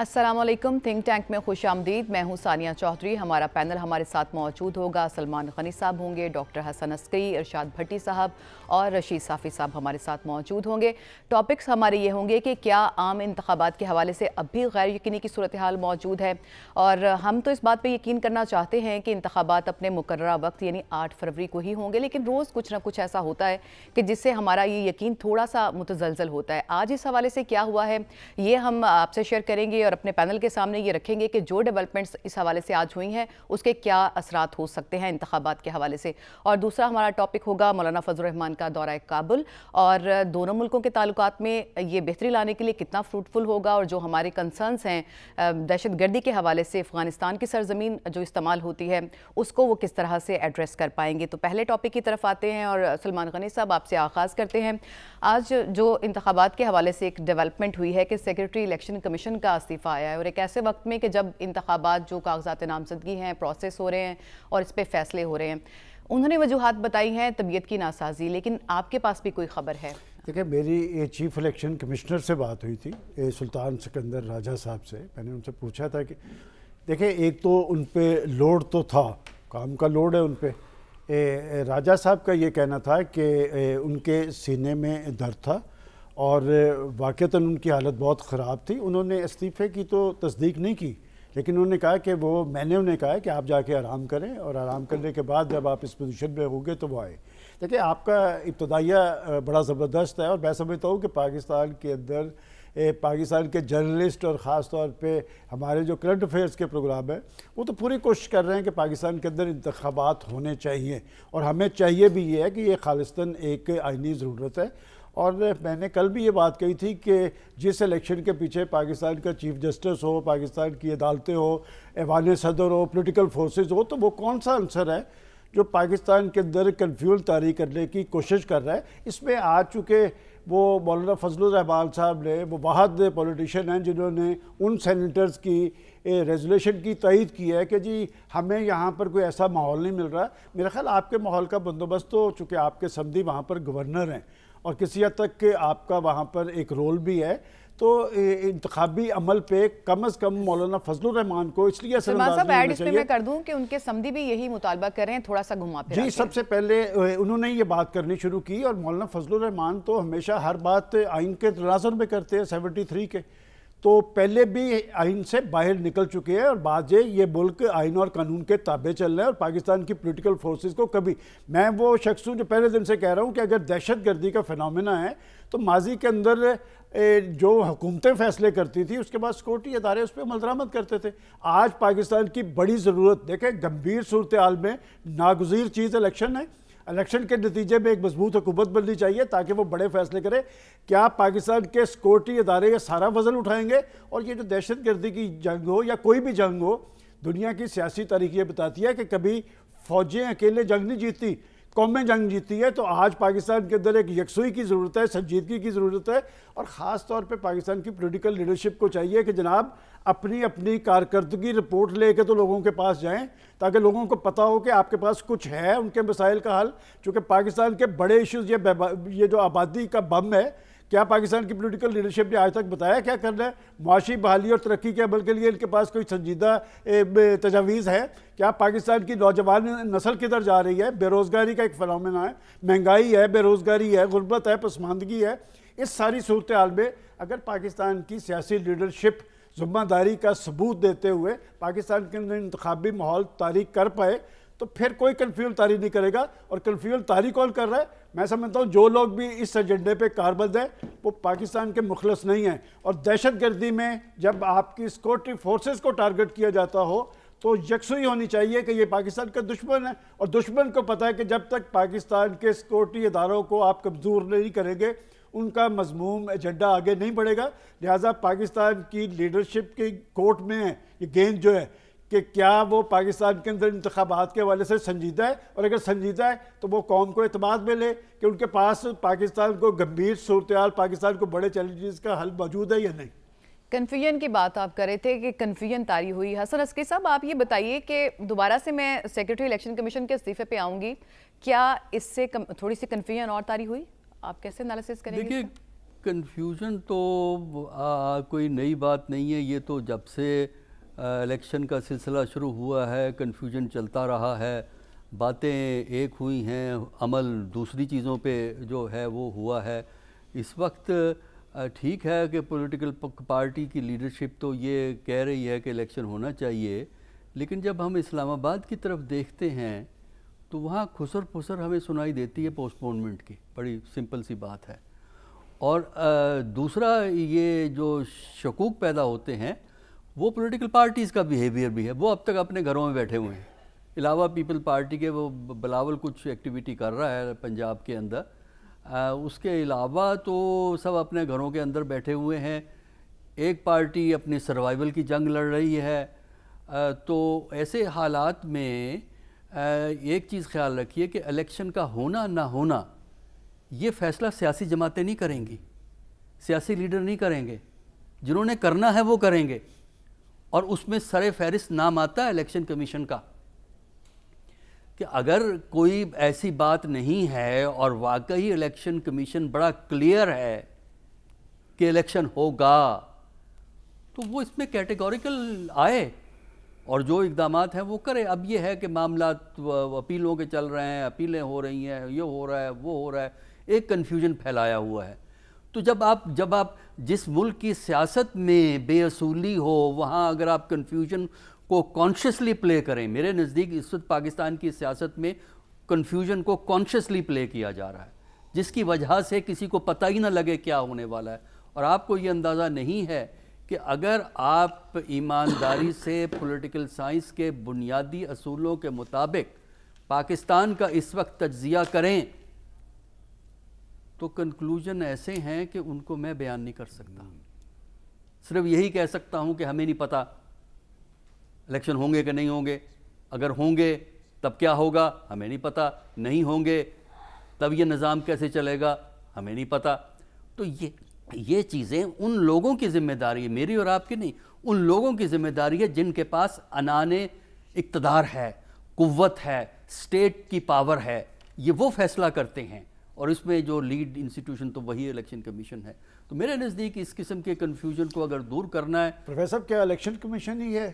Aslam think tank में खुश आमदीद मैं हूँ सानिया चौधरी हमारा पैनल हमारे साथ मौजूद होगा सलमान गनी साहब होंगे डॉक्टर हसन अस्करी इरशाद भट्टी साहब और रशीद साफ़ी साहब हमारे साथ मौजूद होंगे टॉपिक्स हमारे ये होंगे कि क्या आम इंतबात के हवाले से अब भी गैर यकीनी की सूरत हाल मौजूद है और हम तो इस बात पर यकीन करना चाहते हैं कि इंतबात अपने मुकर्रा वक्त यानी आठ फरवरी को ही होंगे लेकिन रोज़ कुछ ना कुछ ऐसा होता है कि जिससे हमारा ये यकीन थोड़ा सा मुतजलजल होता है आज इस हवाले से क्या हुआ है ये हम आपसे शेयर करेंगे और अपने पैनल के सामने ये रखेंगे कि जो डेवलपमेंट्स इस हवाले से आज हुई हैं उसके क्या असरात हो सकते हैं इंतबात के हवाले से और दूसरा हमारा टॉपिक होगा मौलाना फजलरहमान का दौरा काबुल और दोनों मुल्कों के ताल्लुक में ये बेहतरी लाने के लिए कितना फ्रूटफुल होगा और जो हमारे कंसर्नस हैं दहशत गर्दी के हवाले से अफ़गानिस्तान की सरजमीन जो इस्तेमाल होती है उसको वो किस तरह से एड्रेस कर पाएंगे तो पहले टॉपिक की तरफ आते हैं और सलमान गनी साहब आपसे आगाज़ करते हैं आज जो इंतबात के हवाले से एक डेवलपमेंट हुई है कि सेक्रेटरी इलेक्शन कमीशन का इस्तीफ़ा आया है और एक ऐसे वक्त में कि जब इंतबात जो कागजात नामजदगी हैं प्रोसेस हो रहे हैं और इस पर फैसले हो रहे हैं उन्होंने वजूहत बताई हैं तबीयत की नासाजी लेकिन आपके पास भी कोई ख़बर है देखिए मेरी चीफ इलेक्शन कमिश्नर से बात हुई थी सुल्तान सिकंदर राजा साहब से मैंने उनसे पूछा था कि देखिए एक तो उन पर लोड तो था काम का लोड है उन पर राजा साहब का ये कहना था कि उनके सीने में दर्द था और वाक़ता उनकी हालत बहुत ख़राब थी उन्होंने इस्तीफ़े की तो तस्दीक नहीं की लेकिन उन्होंने कहा कि वो मैंने उन्हें कहा कि आप जाके आराम करें और आराम करने के बाद जब आप इस पोजीशन में होंगे तो वो आए देखिए आपका इब्तदाइया बड़ा ज़बरदस्त है और मैं समझता हूँ कि पाकिस्तान के अंदर पाकिस्तान के जर्नलिस्ट और ख़ास तौर पर हमारे जो करंट अफेयर्स के प्रोग्राम हैं वो तो पूरी कोशिश कर रहे हैं कि पाकिस्तान के अंदर इंतबात होने चाहिए और हमें चाहिए भी ये है कि ये खालिस्तान एक आइनी ज़रूरत है और मैंने कल भी ये बात कही थी कि जिस इलेक्शन के पीछे पाकिस्तान का चीफ जस्टिस हो पाकिस्तान की अदालतें हो ऐवान सदर हो पोलिटिकल फोर्सेस हो तो वो कौन सा आंसर है जो पाकिस्तान के अंदर कन्फ्यूज तारी करने की कोशिश कर रहा है इसमें आ चुके वो मौलाना फजल रहमान साहब ने वो बहुत पॉलिटिशियन हैं जिन्होंने उन सेनेटर्स की रेजोल्यूशन की तइद की है कि जी हमें यहाँ पर कोई ऐसा माहौल नहीं मिल रहा मेरा ख्याल आपके माहौल का बंदोबस्त तो चूँकि आपके समधी वहाँ पर गवर्नर हैं और किसी हद तक आपका वहाँ पर एक रोल भी है तो इंतबी अमल पे कम अज कम मौलाना फजल रहमान को इसलिए मैं कर दूं कि उनके समी भी यही मुतालबा कर रहे हैं थोड़ा सा घुमा जी सबसे पहले उन्होंने ये बात करनी शुरू की और मौलाना फजल रहमान तो हमेशा हर बात आइन के तनाजर में करते हैं सेवेंटी थ्री के तो पहले भी आइन से बाहर निकल चुके हैं और बाजे ये मुल्क आइन और कानून के ताबे चल रहे हैं और पाकिस्तान की पॉलिटिकल फोर्सेस को कभी मैं वो शख्स हूँ जो पहले दिन से कह रहा हूँ कि अगर दहशत गर्दी का फिनमिना है तो माजी के अंदर जो हुकूमतें फैसले करती थी उसके बाद सिक्योरिटी अदारे उस पर अमल दरामद करते थे आज पाकिस्तान की बड़ी ज़रूरत देखें गंभीर सूरत में नागजीर चीज़ इलेक्शन है इलेक्शन के नतीजे में एक मजबूत हुकूमत बननी चाहिए ताकि वो बड़े फैसले करें क्या पाकिस्तान के सिक्योरिटी इदारे ये सारा वजन उठाएंगे और ये जो दहशत गर्दी की जंग हो या कोई भी जंग हो दुनिया की सियासी तारीख ये बताती है कि कभी फौजें अकेले जंग नहीं जीतती कौमें जंग जीती है तो आज पाकिस्तान के अंदर एक यकसुई की ज़रूरत है संजीदगी की ज़रूरत है और ख़ास तौर पे पाकिस्तान की पोलिटिकल लीडरशिप को चाहिए कि जनाब अपनी अपनी कारकर्दगी रिपोर्ट लेके तो लोगों के पास जाएं ताकि लोगों को पता हो कि आपके पास कुछ है उनके मसाइल का हल चूँकि पाकिस्तान के बड़े इशूज़ ये ये जो आबादी का बम है क्या पाकिस्तान की पोलिटिकल लीडरशिप ने आज तक बताया क्या करना है मुआशी बहाली और तरक्की के अमल के लिए इनके पास कोई संजीदा तजावीज़ है क्या पाकिस्तान की नौजवान नस्ल किधर जा रही है बेरोज़गारी का एक फलामना है महंगाई है बेरोज़गारी है गुर्बत है पसमानदगी है इस सारी सूरत हाल में अगर पाकिस्तान की सियासी लीडरशिप जुम्मेदारी का सबूत देते हुए पाकिस्तान के अंदर इंतबी माहौल तारीख कर पाए तो फिर कोई कन्फ्यूल तारी नहीं करेगा और कन्फ्यूल तारी कौन कर रहा है मैं समझता हूँ जो लोग भी इस एजेंडे पे कारबंद है वो पाकिस्तान के मुखलस नहीं हैं और दहशतगर्दी में जब आपकी सिक्योरिटी फोर्सेस को टारगेट किया जाता हो तो यकसुई होनी चाहिए कि ये पाकिस्तान का दुश्मन है और दुश्मन को पता है कि जब तक पाकिस्तान के सिक्योरिटी इदारों को आप कमज़ोर नहीं करेंगे उनका मजमूम एजेंडा आगे नहीं बढ़ेगा लिहाजा पाकिस्तान की लीडरशिप की कोर्ट में ये गेंद जो है कि क्या वो पाकिस्तान के अंदर इंतबात के हवाले से संजीदा है और अगर संजीदा है तो वो कौम को अतमाद में ले कि उनके पास पाकिस्तान को गंभीर सूरत पाकिस्तान को बड़े चैलेंजेस का हल मौजूद है या नहीं कन्फ्यूजन की बात आप कर रहे थे कि कन्फ्यूजन तारी हुई हसन अस्की साहब आप ये बताइए कि दोबारा से मैं सेक्रेटरी इलेक्शन कमीशन के इस्तीफे पे आऊँगी क्या इससे कम, थोड़ी सी कन्फ्यूजन और तारी हुई आप कैसे एनालिसिस करेंगे देखिए कन्फ्यूजन तो आ, कोई नई बात नहीं है ये तो जब से इलेक्शन का सिलसिला शुरू हुआ है कन्फ्यूजन चलता रहा है बातें एक हुई हैं अमल दूसरी चीज़ों पे जो है वो हुआ है इस वक्त ठीक है कि पॉलिटिकल पार्टी की लीडरशिप तो ये कह रही है कि इलेक्शन होना चाहिए लेकिन जब हम इस्लामाबाद की तरफ देखते हैं तो वहाँ खुसर फुसर हमें सुनाई देती है पोस्टपोनमेंट की बड़ी सिंपल सी बात है और दूसरा ये जो शकूक पैदा होते हैं वो पॉलिटिकल पार्टीज़ का बिहेवियर भी है वो अब तक अपने घरों में बैठे हुए हैं अलावा पीपल पार्टी के वो बलावल कुछ एक्टिविटी कर रहा है पंजाब के अंदर आ, उसके अलावा तो सब अपने घरों के अंदर बैठे हुए हैं एक पार्टी अपने सर्वाइवल की जंग लड़ रही है आ, तो ऐसे हालात में आ, एक चीज़ ख्याल रखिए कि इलेक्शन का होना ना होना ये फ़ैसला सियासी जमातें नहीं करेंगी सियासी लीडर नहीं करेंगे जिन्होंने करना है वो करेंगे और उसमें सर फहरिस्त नाम आता है इलेक्शन कमीशन का कि अगर कोई ऐसी बात नहीं है और वाकई इलेक्शन कमीशन बड़ा क्लियर है कि इलेक्शन होगा तो वो इसमें कैटेगोरिकल आए और जो इकदाम हैं वो करें अब ये है कि मामला अपीलों के चल रहे हैं अपीलें हो रही हैं ये हो रहा है वो हो रहा है एक कन्फ्यूजन फैलाया हुआ है तो जब आप जब आप जिस मुल्क की सियासत में बेअसूली हो वहाँ अगर आप कन्फ्यूजन को कॉन्शियसली प्ले करें मेरे नज़दीक इस वक्त पाकिस्तान की सियासत में कन्फ्यूजन को कॉन्शियसली प्ले किया जा रहा है जिसकी वजह से किसी को पता ही ना लगे क्या होने वाला है और आपको ये अंदाज़ा नहीं है कि अगर आप ईमानदारी से पॉलिटिकल साइंस के बुनियादी असूलों के मुताबिक पाकिस्तान का इस वक्त तजिया करें तो कंक्लूजन ऐसे हैं कि उनको मैं बयान नहीं कर सकता सिर्फ यही कह सकता हूं कि हमें नहीं पता इलेक्शन होंगे कि नहीं होंगे अगर होंगे तब क्या होगा हमें नहीं पता नहीं होंगे तब ये निज़ाम कैसे चलेगा हमें नहीं पता तो ये ये चीज़ें उन लोगों की जिम्मेदारी है मेरी और आपकी नहीं उन लोगों की जिम्मेदारी है जिनके पास अनान इकतदार है कुत है स्टेट की पावर है ये वो फैसला करते हैं और इसमें जो लीड इंस्टीट्यूशन तो वही इलेक्शन कमीशन है तो मेरे नज़दीक इस किस्म के कन्फ्यूजन को अगर दूर करना है प्रोफेसर क्या इलेक्शन कमीशन ही है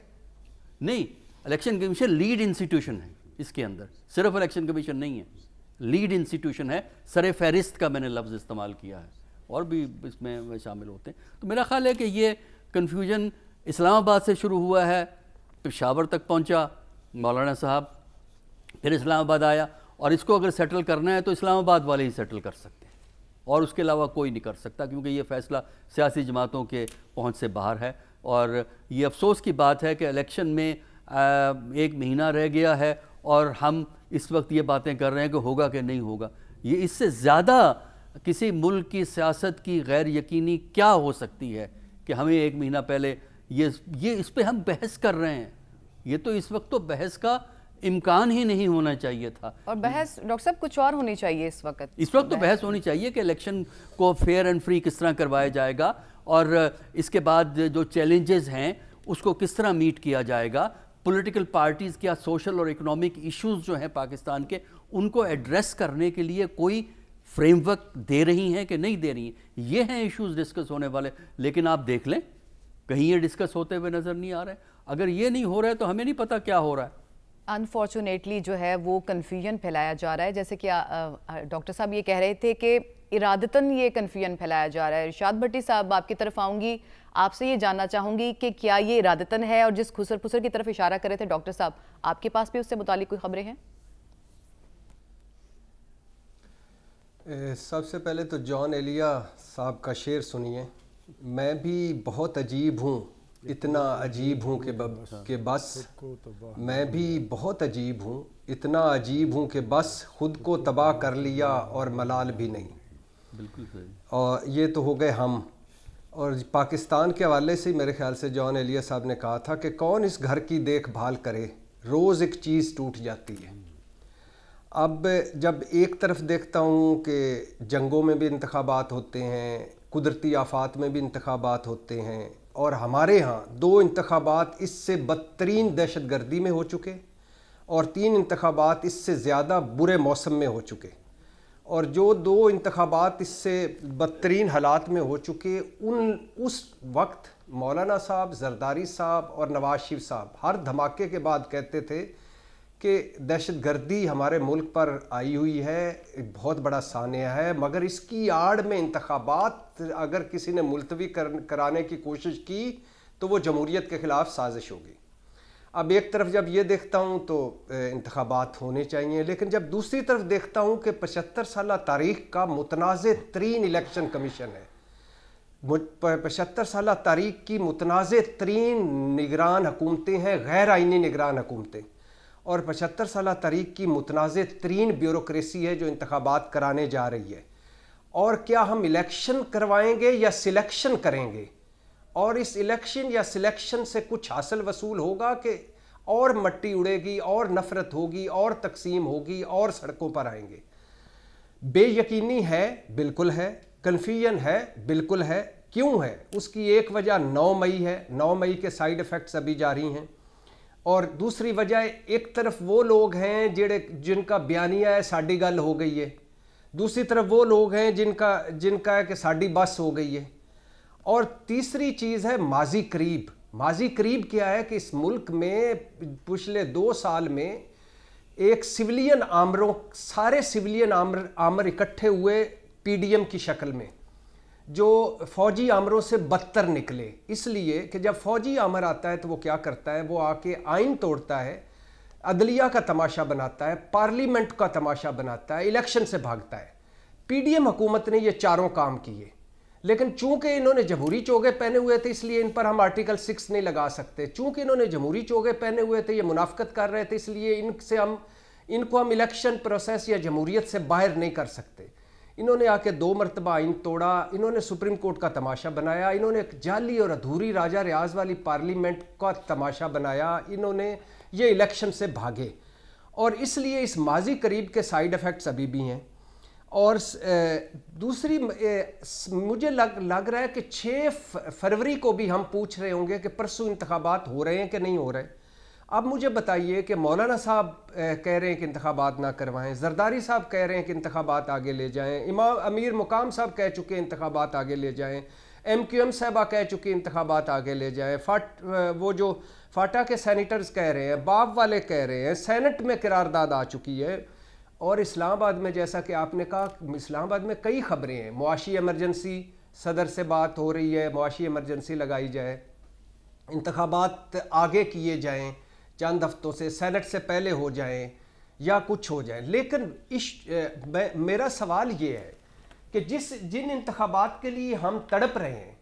नहीं इलेक्शन कमीशन लीड इंस्टीट्यूशन है इसके अंदर सिर्फ इलेक्शन कमीशन नहीं है लीड इंस्टीट्यूशन है सर फहरिस्त का मैंने लफ्ज़ इस्तेमाल किया है और भी इसमें शामिल होते हैं तो मेरा ख्याल है कि ये कन्फ्यूजन इस्लामाबाद से शुरू हुआ है पेशावर तक पहुंचा मौलाना साहब फिर इस्लामाबाद आया और इसको अगर सेटल करना है तो इस्लामाबाद वाले ही सेटल कर सकते हैं और उसके अलावा कोई नहीं कर सकता क्योंकि ये फैसला सियासी जमातों के पहुंच से बाहर है और ये अफसोस की बात है कि इलेक्शन में एक महीना रह गया है और हम इस वक्त ये बातें कर रहे हैं कि होगा कि नहीं होगा ये इससे ज़्यादा किसी मुल्क की सियासत की गैर यकीनी क्या हो सकती है कि हमें एक महीना पहले ये ये इस पर हम बहस कर रहे हैं ये तो इस वक्त तो बहस का इम्कान ही नहीं होना चाहिए था और बहस डॉक्टर साहब कुछ और होनी चाहिए इस वक्त इस वक्त तो बहस होनी चाहिए कि इलेक्शन को फेयर एंड फ्री किस तरह करवाया जाएगा और इसके बाद जो चैलेंजेस हैं उसको किस तरह मीट किया जाएगा पॉलिटिकल पार्टीज़ क्या सोशल और इकोनॉमिक इश्यूज जो हैं पाकिस्तान के उनको एड्रेस करने के लिए कोई फ्रेमवर्क दे रही हैं कि नहीं दे रही हैं ये हैं इश्यूज डिस्कस होने वाले लेकिन आप देख लें कहीं ये डिस्कस होते हुए नज़र नहीं आ रहे अगर ये नहीं हो रहा है तो हमें नहीं पता क्या हो रहा है अनफॉर्चुनेटली जो है वो कन्फ्यूजन फैलाया जा रहा है जैसे कि डॉक्टर साहब ये कह रहे थे कि इरादतन ये कन्फ्यूजन फैलाया जा रहा है इर्शाद भट्टी साहब आपकी तरफ आऊँगी आपसे ये जानना चाहूँगी कि क्या ये इरादतन है और जिस खुसर पुसर की तरफ इशारा कर रहे थे डॉक्टर साहब आपके पास भी उससे मुतल कोई खबरें हैं सबसे पहले तो जॉन एलिया साहब का शेर सुनिए मैं भी बहुत अजीब हूँ इतना अजीब हूँ कि अच्छा। के बस तो मैं भी बहुत अजीब हूँ इतना अजीब हूँ कि बस खुद को तबाह कर लिया और मलाल भी नहीं बिल्कुल और ये तो हो गए हम और पाकिस्तान के हवाले से मेरे ख्याल से जॉन एलिया साहब ने कहा था कि कौन इस घर की देखभाल करे रोज़ एक चीज़ टूट जाती है अब जब एक तरफ देखता हूँ कि जंगों में भी इंतबात होते हैं कुदरती आफात में भी इंतबात होते हैं और हमारे यहाँ दो इंतबात इससे बदतरीन दहशत गर्दी में हो चुके और तीन इंतबात इससे ज़्यादा बुरे मौसम में हो चुके और जो दो इंतबात इससे बदतरीन हालात में हो चुके उन उस वक्त मौलाना साहब जरदारी साहब और नवाज शिव साहब हर धमाके के बाद कहते थे कि दहशत गर्दी हमारे मुल्क पर आई हुई है एक बहुत बड़ा सानिया है मगर इसकी आड़ में इंतबात अगर किसी ने मुलतवी कर, कराने की कोशिश की तो वो जमहूरीत के ख़िलाफ़ साजिश होगी अब एक तरफ जब ये देखता हूँ तो इंतबात होने चाहिए लेकिन जब दूसरी तरफ देखता हूँ कि पचहत्तर साल तारीख का मुतनाज़ तरीन इलेक्शन कमीशन है पचहत्तर साल तारीख की मुतनाज़ तरीन निगरान हुकूमतें हैं गैर आइनी निगरान हुकूमतें और पचहत्तर साल तरीक की मुतनाज़ तरीन ब्यूरोसी है जो इंतबात कराने जा रही है और क्या हम इलेक्शन करवाएंगे या सिलेक्शन करेंगे और इस इलेक्शन या सिलेक्शन से कुछ हासिल वसूल होगा कि और मट्टी उड़ेगी और नफ़रत होगी और तकसीम होगी और सड़कों पर आएंगे बेयकीनी है बिल्कुल है कन्फ्यूजन है बिल्कुल है क्यों है उसकी एक वजह 9 मई है 9 मई के साइड इफ़ेक्ट्स अभी जारी हैं और दूसरी वजह एक तरफ वो लोग हैं जेड़े जिनका बयानिया है साड़ी गल हो गई है दूसरी तरफ वो लोग हैं जिनका जिनका है कि साड़ी बस हो गई है और तीसरी चीज़ है माजी करीब माजी करीब क्या है कि इस मुल्क में पिछले दो साल में एक सिविलियन आमरों सारे सिविलियन आमर आमर इकट्ठे हुए पीडीएम की शक्ल में जो फौजी आमरों से बदतर निकले इसलिए कि जब फौजी आमर आता है तो वो क्या करता है वो आके आइन तोड़ता है अदलिया का तमाशा बनाता है पार्लियामेंट का तमाशा बनाता है इलेक्शन से भागता है पीडीएम हुकूमत ने ये चारों काम किए लेकिन चूंकि इन्होंने जमहूरी चोगे पहने हुए थे इसलिए इन पर हम आर्टिकल सिक्स नहीं लगा सकते चूंकि इन्होंने जमहूरी चोगे पहने हुए थे ये मुनाफ्त कर रहे थे इसलिए इनसे हम इनको हम इलेक्शन प्रोसेस या जमहूरीत से बाहर नहीं कर सकते इन्होंने आके दो मरतबा आइन तोड़ा इन्होंने सुप्रीम कोर्ट का तमाशा बनाया इन्होंने एक जाली और अधूरी राजा रियाज वाली पार्लियामेंट का तमाशा बनाया इन्होंने ये इलेक्शन से भागे और इसलिए इस माजी करीब के साइड इफ़ेक्ट्स अभी भी हैं और दूसरी मुझे लग लग रहा है कि छः फरवरी को भी हम पूछ रहे होंगे कि परसों इंतबात हो रहे हैं कि नहीं हो रहे अब मुझे बताइए कि मौलाना साहब कह रहे हैं कि इंतबात ना करवाएं जरदारी साहब कह रहे हैं कि इंतबात आगे ले जाएं इमाम अमीर मुकाम साहब कह चुके हैं इंतबात आगे ले जाएं एम क्यू एम साहबा कह चुके हैं इंतबात आगे ले जाएं फाट वो जो फाटा के सैनिटर्स कह रहे हैं बाप वाले कह रहे हैं सैनट में करारदाद आ चुकी है और इस्लामाबाद में जैसा कि आपने कहा इस्लामाबाद में कई खबरें हैं मुआशी एमरजेंसी सदर से बात हो रही है मुआशी एमरजेंसी लगाई जाए इंतबात आगे किए जाएँ चंद हफ्तों से सेनेट से पहले हो जाएं या कुछ हो जाएं लेकिन इस मेरा सवाल ये है कि जिस जिन इंतबात के लिए हम तड़प रहे हैं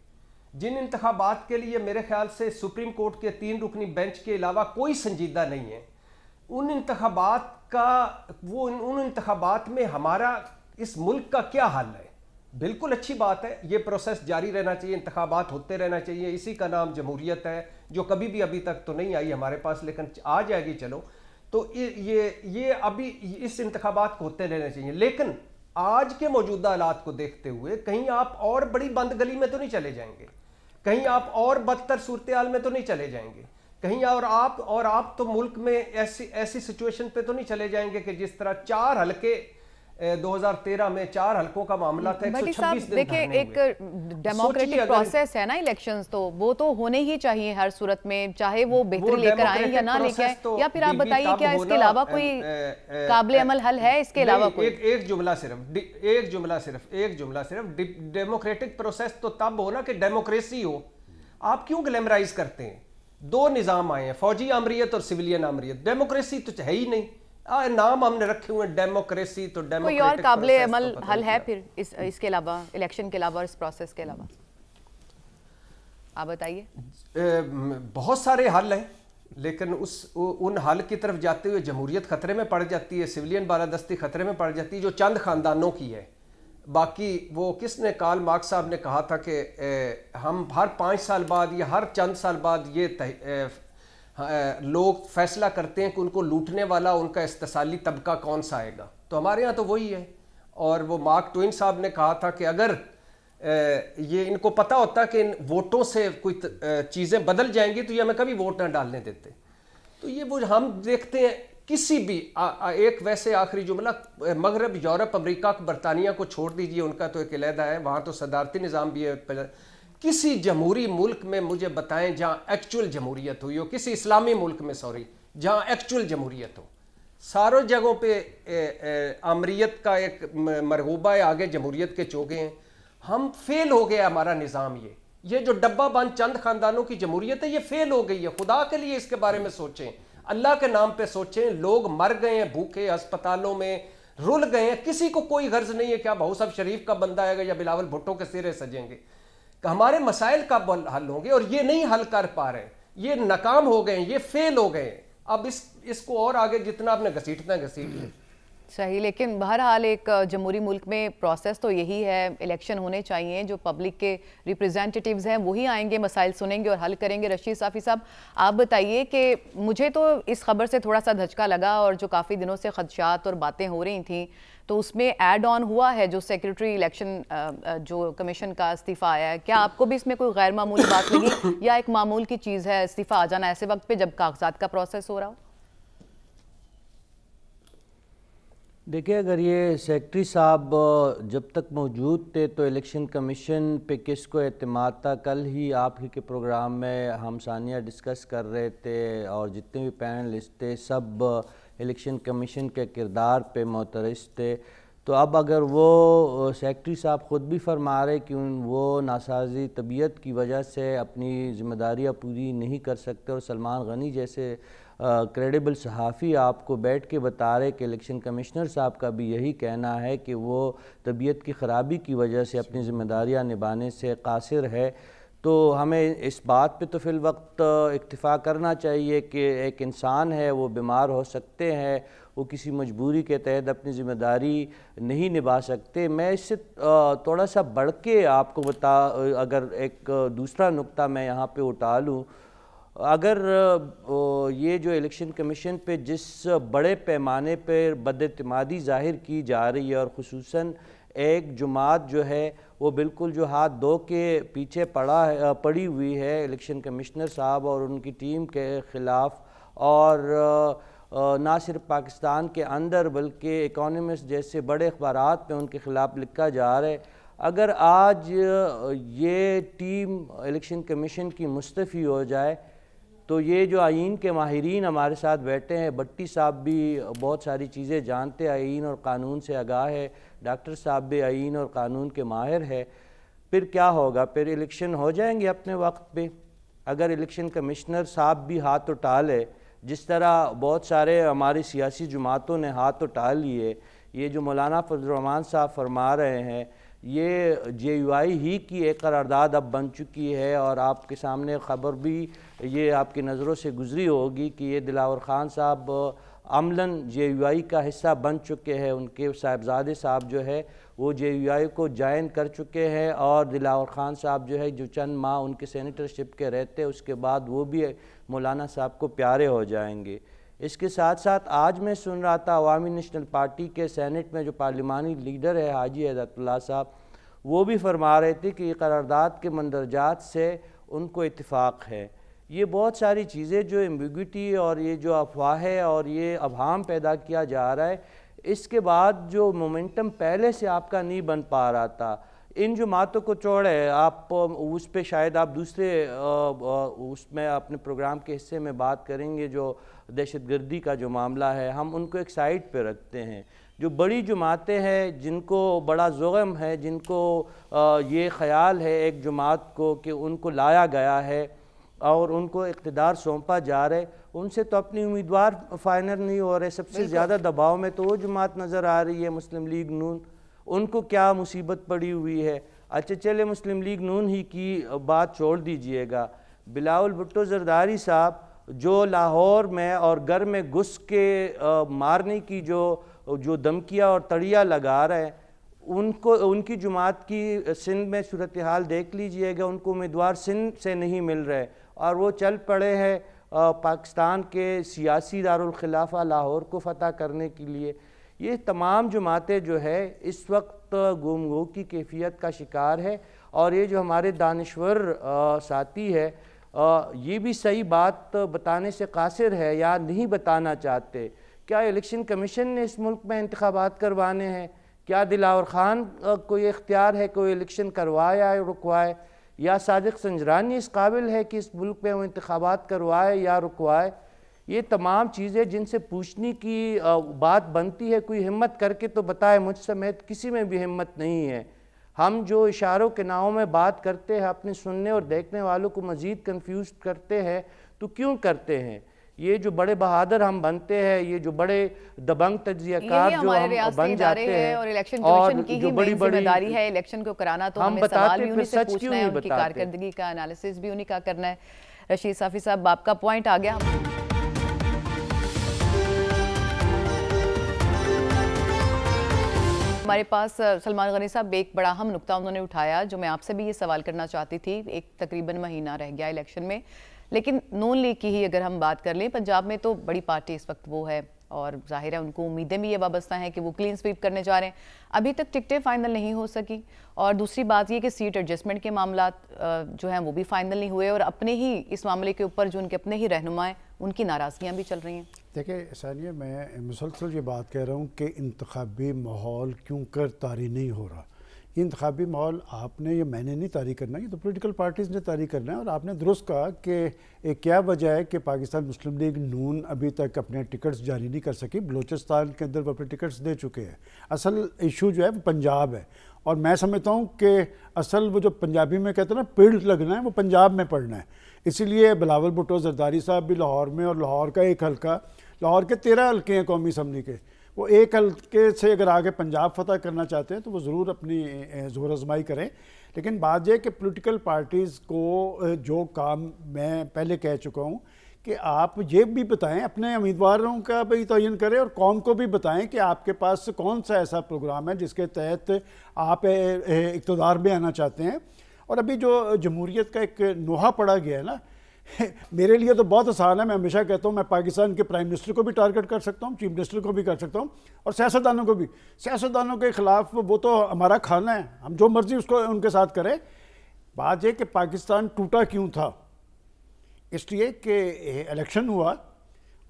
जिन इंतबात के लिए मेरे ख्याल से सुप्रीम कोर्ट के तीन रुकनी बेंच के अलावा कोई संजीदा नहीं है उन इंतबात का वो उन, उन इंतबात में हमारा इस मुल्क का क्या हाल है बिल्कुल अच्छी बात है ये प्रोसेस जारी रहना चाहिए इंतबात होते रहना चाहिए इसी का नाम जमहूरियत है जो कभी भी अभी तक तो नहीं आई हमारे पास लेकिन आ जाएगी चलो तो ये ये अभी इस इंतबात को होते रहने चाहिए लेकिन आज के मौजूदा हालात को देखते हुए कहीं आप और बड़ी बंद गली में तो नहीं चले जाएंगे कहीं आप और बदतर सूरत में तो नहीं चले जाएंगे कहीं और आप और आप तो मुल्क में ऐसी ऐसी सिचुएशन पे तो नहीं चले जाएंगे कि जिस तरह चार हल्के 2013 में चार हलकों का मामला था देखिए एक डेमोक्रेटिक प्रोसेस है ना इलेक्शंस तो वो तो होने ही चाहिए हर सूरत में चाहे वो बेहतरी लेकर आए या ना लेकर आए तो या फिर आप बताइए क्या इसके अलावा कोई काबिल अमल हल है इसके अलावा कोई एक एक जुमला सिर्फ एक जुमला सिर्फ एक जुमला सिर्फ डेमोक्रेटिक प्रोसेस तो तब हो ना कि डेमोक्रेसी हो आप क्यों ग्लैमराइज करते हैं दो निज़ाम आए हैं फौजी अमरीत और सिविलियन अमरीत डेमोक्रेसी तो है ही नहीं आ, हाँ, नाम हमने रखे हुए डेमोक्रेसी तो कोई और काबिल तो अमल तो हल है फिर इस इसके अलावा इलेक्शन के अलावा और इस प्रोसेस के अलावा आप बताइए बहुत सारे हल हैं लेकिन उस उ, उन हल की तरफ जाते हुए जमहूरियत खतरे में पड़ जाती है सिविलियन बालादस्ती खतरे में पड़ जाती है जो चंद खानदानों की है बाकी वो किसने काल मार्क साहब ने कहा था कि हम हर पाँच साल बाद या हर चंद साल बाद ये हाँ, लोग फैसला करते हैं कि उनको लूटने वाला उनका इस्ताली तबका कौन सा आएगा तो हमारे यहाँ तो वही है और वो मार्क ट्विन साहब ने कहा था कि अगर ये इनको पता होता कि इन वोटों से कोई चीज़ें बदल जाएंगी तो ये हमें कभी वोट ना डालने देते तो ये वो हम देखते हैं किसी भी आ, आ, एक वैसे आखिरी जुमला मतलब, मगरब यूरोप अमेरिका बरतानिया को छोड़ दीजिए उनका तो एक अलहदा है वहाँ तो सदारती निज़ाम भी है किसी जमहूरी मुल्क में मुझे बताएं जहां एक्चुअल जमहूरियत हुई हो किसी इस्लामी मुल्क में सॉरी जहां एक्चुअल जमहूरियत हो सारों जगहों पे अमरीत आमरीत का एक मरहूबा है आगे जमहूरियत के चौके हैं हम फेल हो गया हमारा निज़ाम ये ये जो डब्बा बंद चंद खानदानों की जमहूरियत है ये फेल हो गई है खुदा के लिए इसके बारे में सोचें अल्लाह के नाम पे सोचें लोग मर गए हैं भूखे अस्पतालों में रुल गए हैं किसी को कोई गर्ज नहीं है क्या भाऊ साहब शरीफ का बंदा आएगा या बिलावल भुट्टो के सिरे सजेंगे हमारे मसाइल कब हल होंगे और ये नहीं हल कर पा रहे ये नाकाम हो गए ये फेल हो गए अब इस इसको और आगे जितना आपने घसीटना घसीट सही लेकिन बहरहाल एक जमहूरी मुल्क में प्रोसेस तो यही है इलेक्शन होने चाहिए जो पब्लिक के रिप्रेजेंटेटिव्स हैं वही आएंगे मसाइल सुनेंगे और हल करेंगे रशीद साफ़ी साहब आप बताइए कि मुझे तो इस खबर से थोड़ा सा धचका लगा और जो काफ़ी दिनों से खदशात और बातें हो रही थी तो उसमें एड ऑन हुआ है जो सेक्रेटरी इलेक्शन जो कमीशन का इस्तीफ़ा आया है क्या आपको भी इसमें कोई गैर मामूली बात लगी या एक मामूल की चीज़ है इस्तीफ़ा आ जाना ऐसे वक्त पे जब कागजात का प्रोसेस हो रहा हो देखिए अगर ये सेक्रेटरी साहब जब तक मौजूद थे तो इलेक्शन कमीशन पे किस को था कल ही आप ही के प्रोग्राम में हम सानिया डिस्कस कर रहे थे और जितने भी पैनलिस्ट थे सब इलेक्शन कमीशन के किरदार पे मोतरज थे तो अब अगर वो सेक्रटरी साहब ख़ुद भी फरमा रहे कि वो नासाजी तबीयत की वजह से अपनी जिम्मेदारियाँ पूरी नहीं कर सकते और सलमान गनी जैसे क्रेडिबल सहाफ़ी आपको बैठ के बता रहे कि इलेक्शन कमिश्नर साहब का भी यही कहना है कि वो तबीयत की ख़राबी की वजह से अपनी जिम्मेदारियाँ निभाने से कासिर है तो हमें इस बात पे तो फिल वक्त इतफ़ा करना चाहिए कि एक इंसान है वो बीमार हो सकते हैं वो किसी मजबूरी के तहत अपनी ज़िम्मेदारी नहीं निभा सकते मैं इससे थोड़ा सा बढ़ के आपको बता अगर एक दूसरा नुक्ता मैं यहाँ पे उठा लूँ अगर ये जो इलेक्शन कमीशन पे जिस बड़े पैमाने पर बदतमादी ज़ाहिर की जा रही है और खसूस एक जुमात जो है वो बिल्कुल जो हाथ दो के पीछे पड़ा है पड़ी हुई है इलेक्शन कमिश्नर साहब और उनकी टीम के ख़िलाफ़ और ना सिर्फ पाकिस्तान के अंदर बल्कि इकोनॉमिस्ट जैसे बड़े अखबार पे उनके ख़िलाफ़ लिखा जा रहा है अगर आज ये टीम इलेक्शन कमीशन की मुस्तफ़ी हो जाए तो ये जो आइन के माहरीन हमारे साथ बैठे हैं भट्टी साहब भी बहुत सारी चीज़ें जानते आइन और कानून से आगाह है डॉक्टर साहब भी आइन और कानून के माहिर है फिर क्या होगा फिर इलेक्शन हो जाएंगे अपने वक्त पे अगर इलेक्शन कमिश्नर साहब भी हाथ उठा ले जिस तरह बहुत सारे हमारी सियासी जमातों ने हाथ उठा लिए ये जो मौलाना फजलरहमान साहब फरमा रहे हैं ये जे यू आई ही की एक करारदाद अब बन चुकी है और आपके सामने ख़बर भी ये आपकी नज़रों से गुजरी होगी कि ये दिलावर ख़ान साहब अमलन जे यू आई का हिस्सा बन चुके हैं उनके साहबजादे साहब जो है वो जे यू आई को ज्वाइन कर चुके हैं और दिलावर ख़ान साहब जो है जो चंद माह उनके सेनेटरशिप के रहते उसके बाद वो भी मौलाना साहब को प्यारे हो जाएंगे इसके साथ साथ आज मैं सुन रहा था अवामी नेशनल पार्टी के सैनट में जो पार्लिमानी लीडर है हाजी हजरतल्ला साहब वो भी फरमा रहे थे कि करारदाद के मंदरजात से उनको इतफ़ाक़ है ये बहुत सारी चीज़ें जो एम्बिगटी और ये जो अफवाहें और ये अभाम पैदा किया जा रहा है इसके बाद जो मोमेंटम पहले से आपका नहीं बन पा रहा था इन जमातों को चौड़े आप उस पर शायद आप दूसरे उसमें अपने प्रोग्राम के हिस्से में बात करेंगे जो दहशत गर्दी का जो मामला है हम उनको एक साइड पर रखते हैं जो बड़ी जमातें हैं जिनको बड़ा जुगम है जिनको ये ख्याल है एक जमात को कि उनको लाया गया है और उनको इकतदार सौंपा जा रहा है उनसे तो अपनी उम्मीदवार फाइनल नहीं हो रहे सबसे ज़्यादा दबाव में तो वो जमात नज़र आ रही है मुस्लिम लीग नून उनको क्या मुसीबत पड़ी हुई है अच्छा चले मुस्लिम लीग नून ही की बात छोड़ दीजिएगा बिलाउल भुट्टो जरदारी साहब जो लाहौर में और घर में घुस के आ, मारने की जो जो धमकियाँ और तड़िया लगा रहे हैं उनको उनकी जुमात की सिंध में सूरत हाल देख लीजिएगा उनको उम्मीदवार सिंध से नहीं मिल रहे और वो चल पड़े हैं पाकिस्तान के सियासी दारखिलाफ़ा लाहौर को फ़तह करने के लिए ये तमाम जमातें जो है इस वक्त गुमगो की कैफियत का शिकार है और ये जो हमारे दानश्वर साथी है आ, ये भी सही बात बताने से कासिर है या नहीं बताना चाहते क्या इलेक्शन कमीशन ने इस मुल्क में इंतबात करवाने हैं क्या दिलावर ख़ान को ये इख्तियार है कोई इलेक्शन या रुकवाए या सदक संजरानी इस काबिल है कि इस मुल्क में वो इंतबात करवाए या रुकवाए ये तमाम चीज़ें जिनसे पूछने की बात बनती है कोई हिम्मत करके तो बताए मुझ समेत किसी में भी हिम्मत नहीं है हम जो इशारों के नावों में बात करते हैं अपने सुनने और देखने वालों को मज़ीद कन्फ्यूज करते हैं तो क्यों करते हैं ये जो बड़े बहादुर हम बनते हैं ये जो बड़े दबंग तजियाकार जो हम बन जाते हैं और इलेक्शन कमीशन की जो बड़ी जिम्मेदारी है इलेक्शन को कराना तो हम हमें बताते हैं सच क्यों नहीं बताते कारकर्दगी का एनालिसिस भी उन्हीं का करना है रशीद साफी साहब आपका पॉइंट आ गया हमारे पास सलमान गनी साहब एक बड़ा अहम नुकता उन्होंने उठाया जो मैं आपसे भी ये सवाल करना चाहती थी एक तकरीबन महीना रह गया इलेक्शन में लेकिन नून लीग की ही अगर हम बात कर लें पंजाब में तो बड़ी पार्टी इस वक्त वो है और जाहिर है उनको उम्मीदें भी ये वाबस्ता हैं कि वो क्लीन स्वीप करने जा रहे हैं अभी तक टिकटें फ़ाइनल नहीं हो सकी और दूसरी बात ये कि सीट एडजस्टमेंट के मामला जो हैं वो भी फ़ाइनल नहीं हुए और अपने ही इस मामले के ऊपर जो उनके अपने ही रहनुमाएँ उनकी नाराज़गियाँ भी चल रही हैं देखिए सानिया मैं मुसलसल ये बात कह रहा हूँ कि इंतबी माहौल क्यों कर तारी नहीं हो रहा ये इंतबी माहौल आपने या मैंने नहीं तारी करना ये तो पोलिटिकल पार्टीज़ ने तारी करना है और आपने दुरुस्त कहा कि एक क्या वजह है कि पाकिस्तान मुस्लिम लीग नून अभी तक अपने टिकट्स जारी नहीं कर सकी बलोचिस्तान के अंदर वो अपने टिकट्स दे चुके हैं असल इशू जो है वो पंजाब है और मैं समझता हूँ कि असल वो जो पंजाबी में कहते हैं ना पेड़ लगना है वो पंजाब में पढ़ना है इसीलिए बिलावल भुटो जरदारी साहब भी लाहौर में और लाहौर का एक हल्का लाहौर के तेरह हल्के हैं कौमी असम्बली के वो एक हल्के से अगर आगे पंजाब फतह करना चाहते हैं तो वो ज़रूर अपनी जोर आजमाई करें लेकिन बात यह कि पोलिटिकल पार्टीज़ को जो काम मैं पहले कह चुका हूँ कि आप ये भी बताएं अपने उम्मीदवारों का भी तयन करें और कौम को भी बताएं कि आपके पास कौन सा ऐसा प्रोग्राम है जिसके तहत आप इकतदार में आना चाहते हैं और अभी जो जमहूरीत का एक नोहा पड़ा गया है ना मेरे लिए तो बहुत आसान है मैं हमेशा कहता हूँ मैं पाकिस्तान के प्राइम मिनिस्टर को भी टारगेट कर सकता हूँ चीफ मिनिस्टर को भी कर सकता हूँ और सियासतदानों को भी सियासतदानों के ख़िलाफ़ वो तो हमारा खाना है हम जो मर्ज़ी उसको उनके साथ करें बात यह कि पाकिस्तान टूटा क्यों था इसलिए कि इलेक्शन हुआ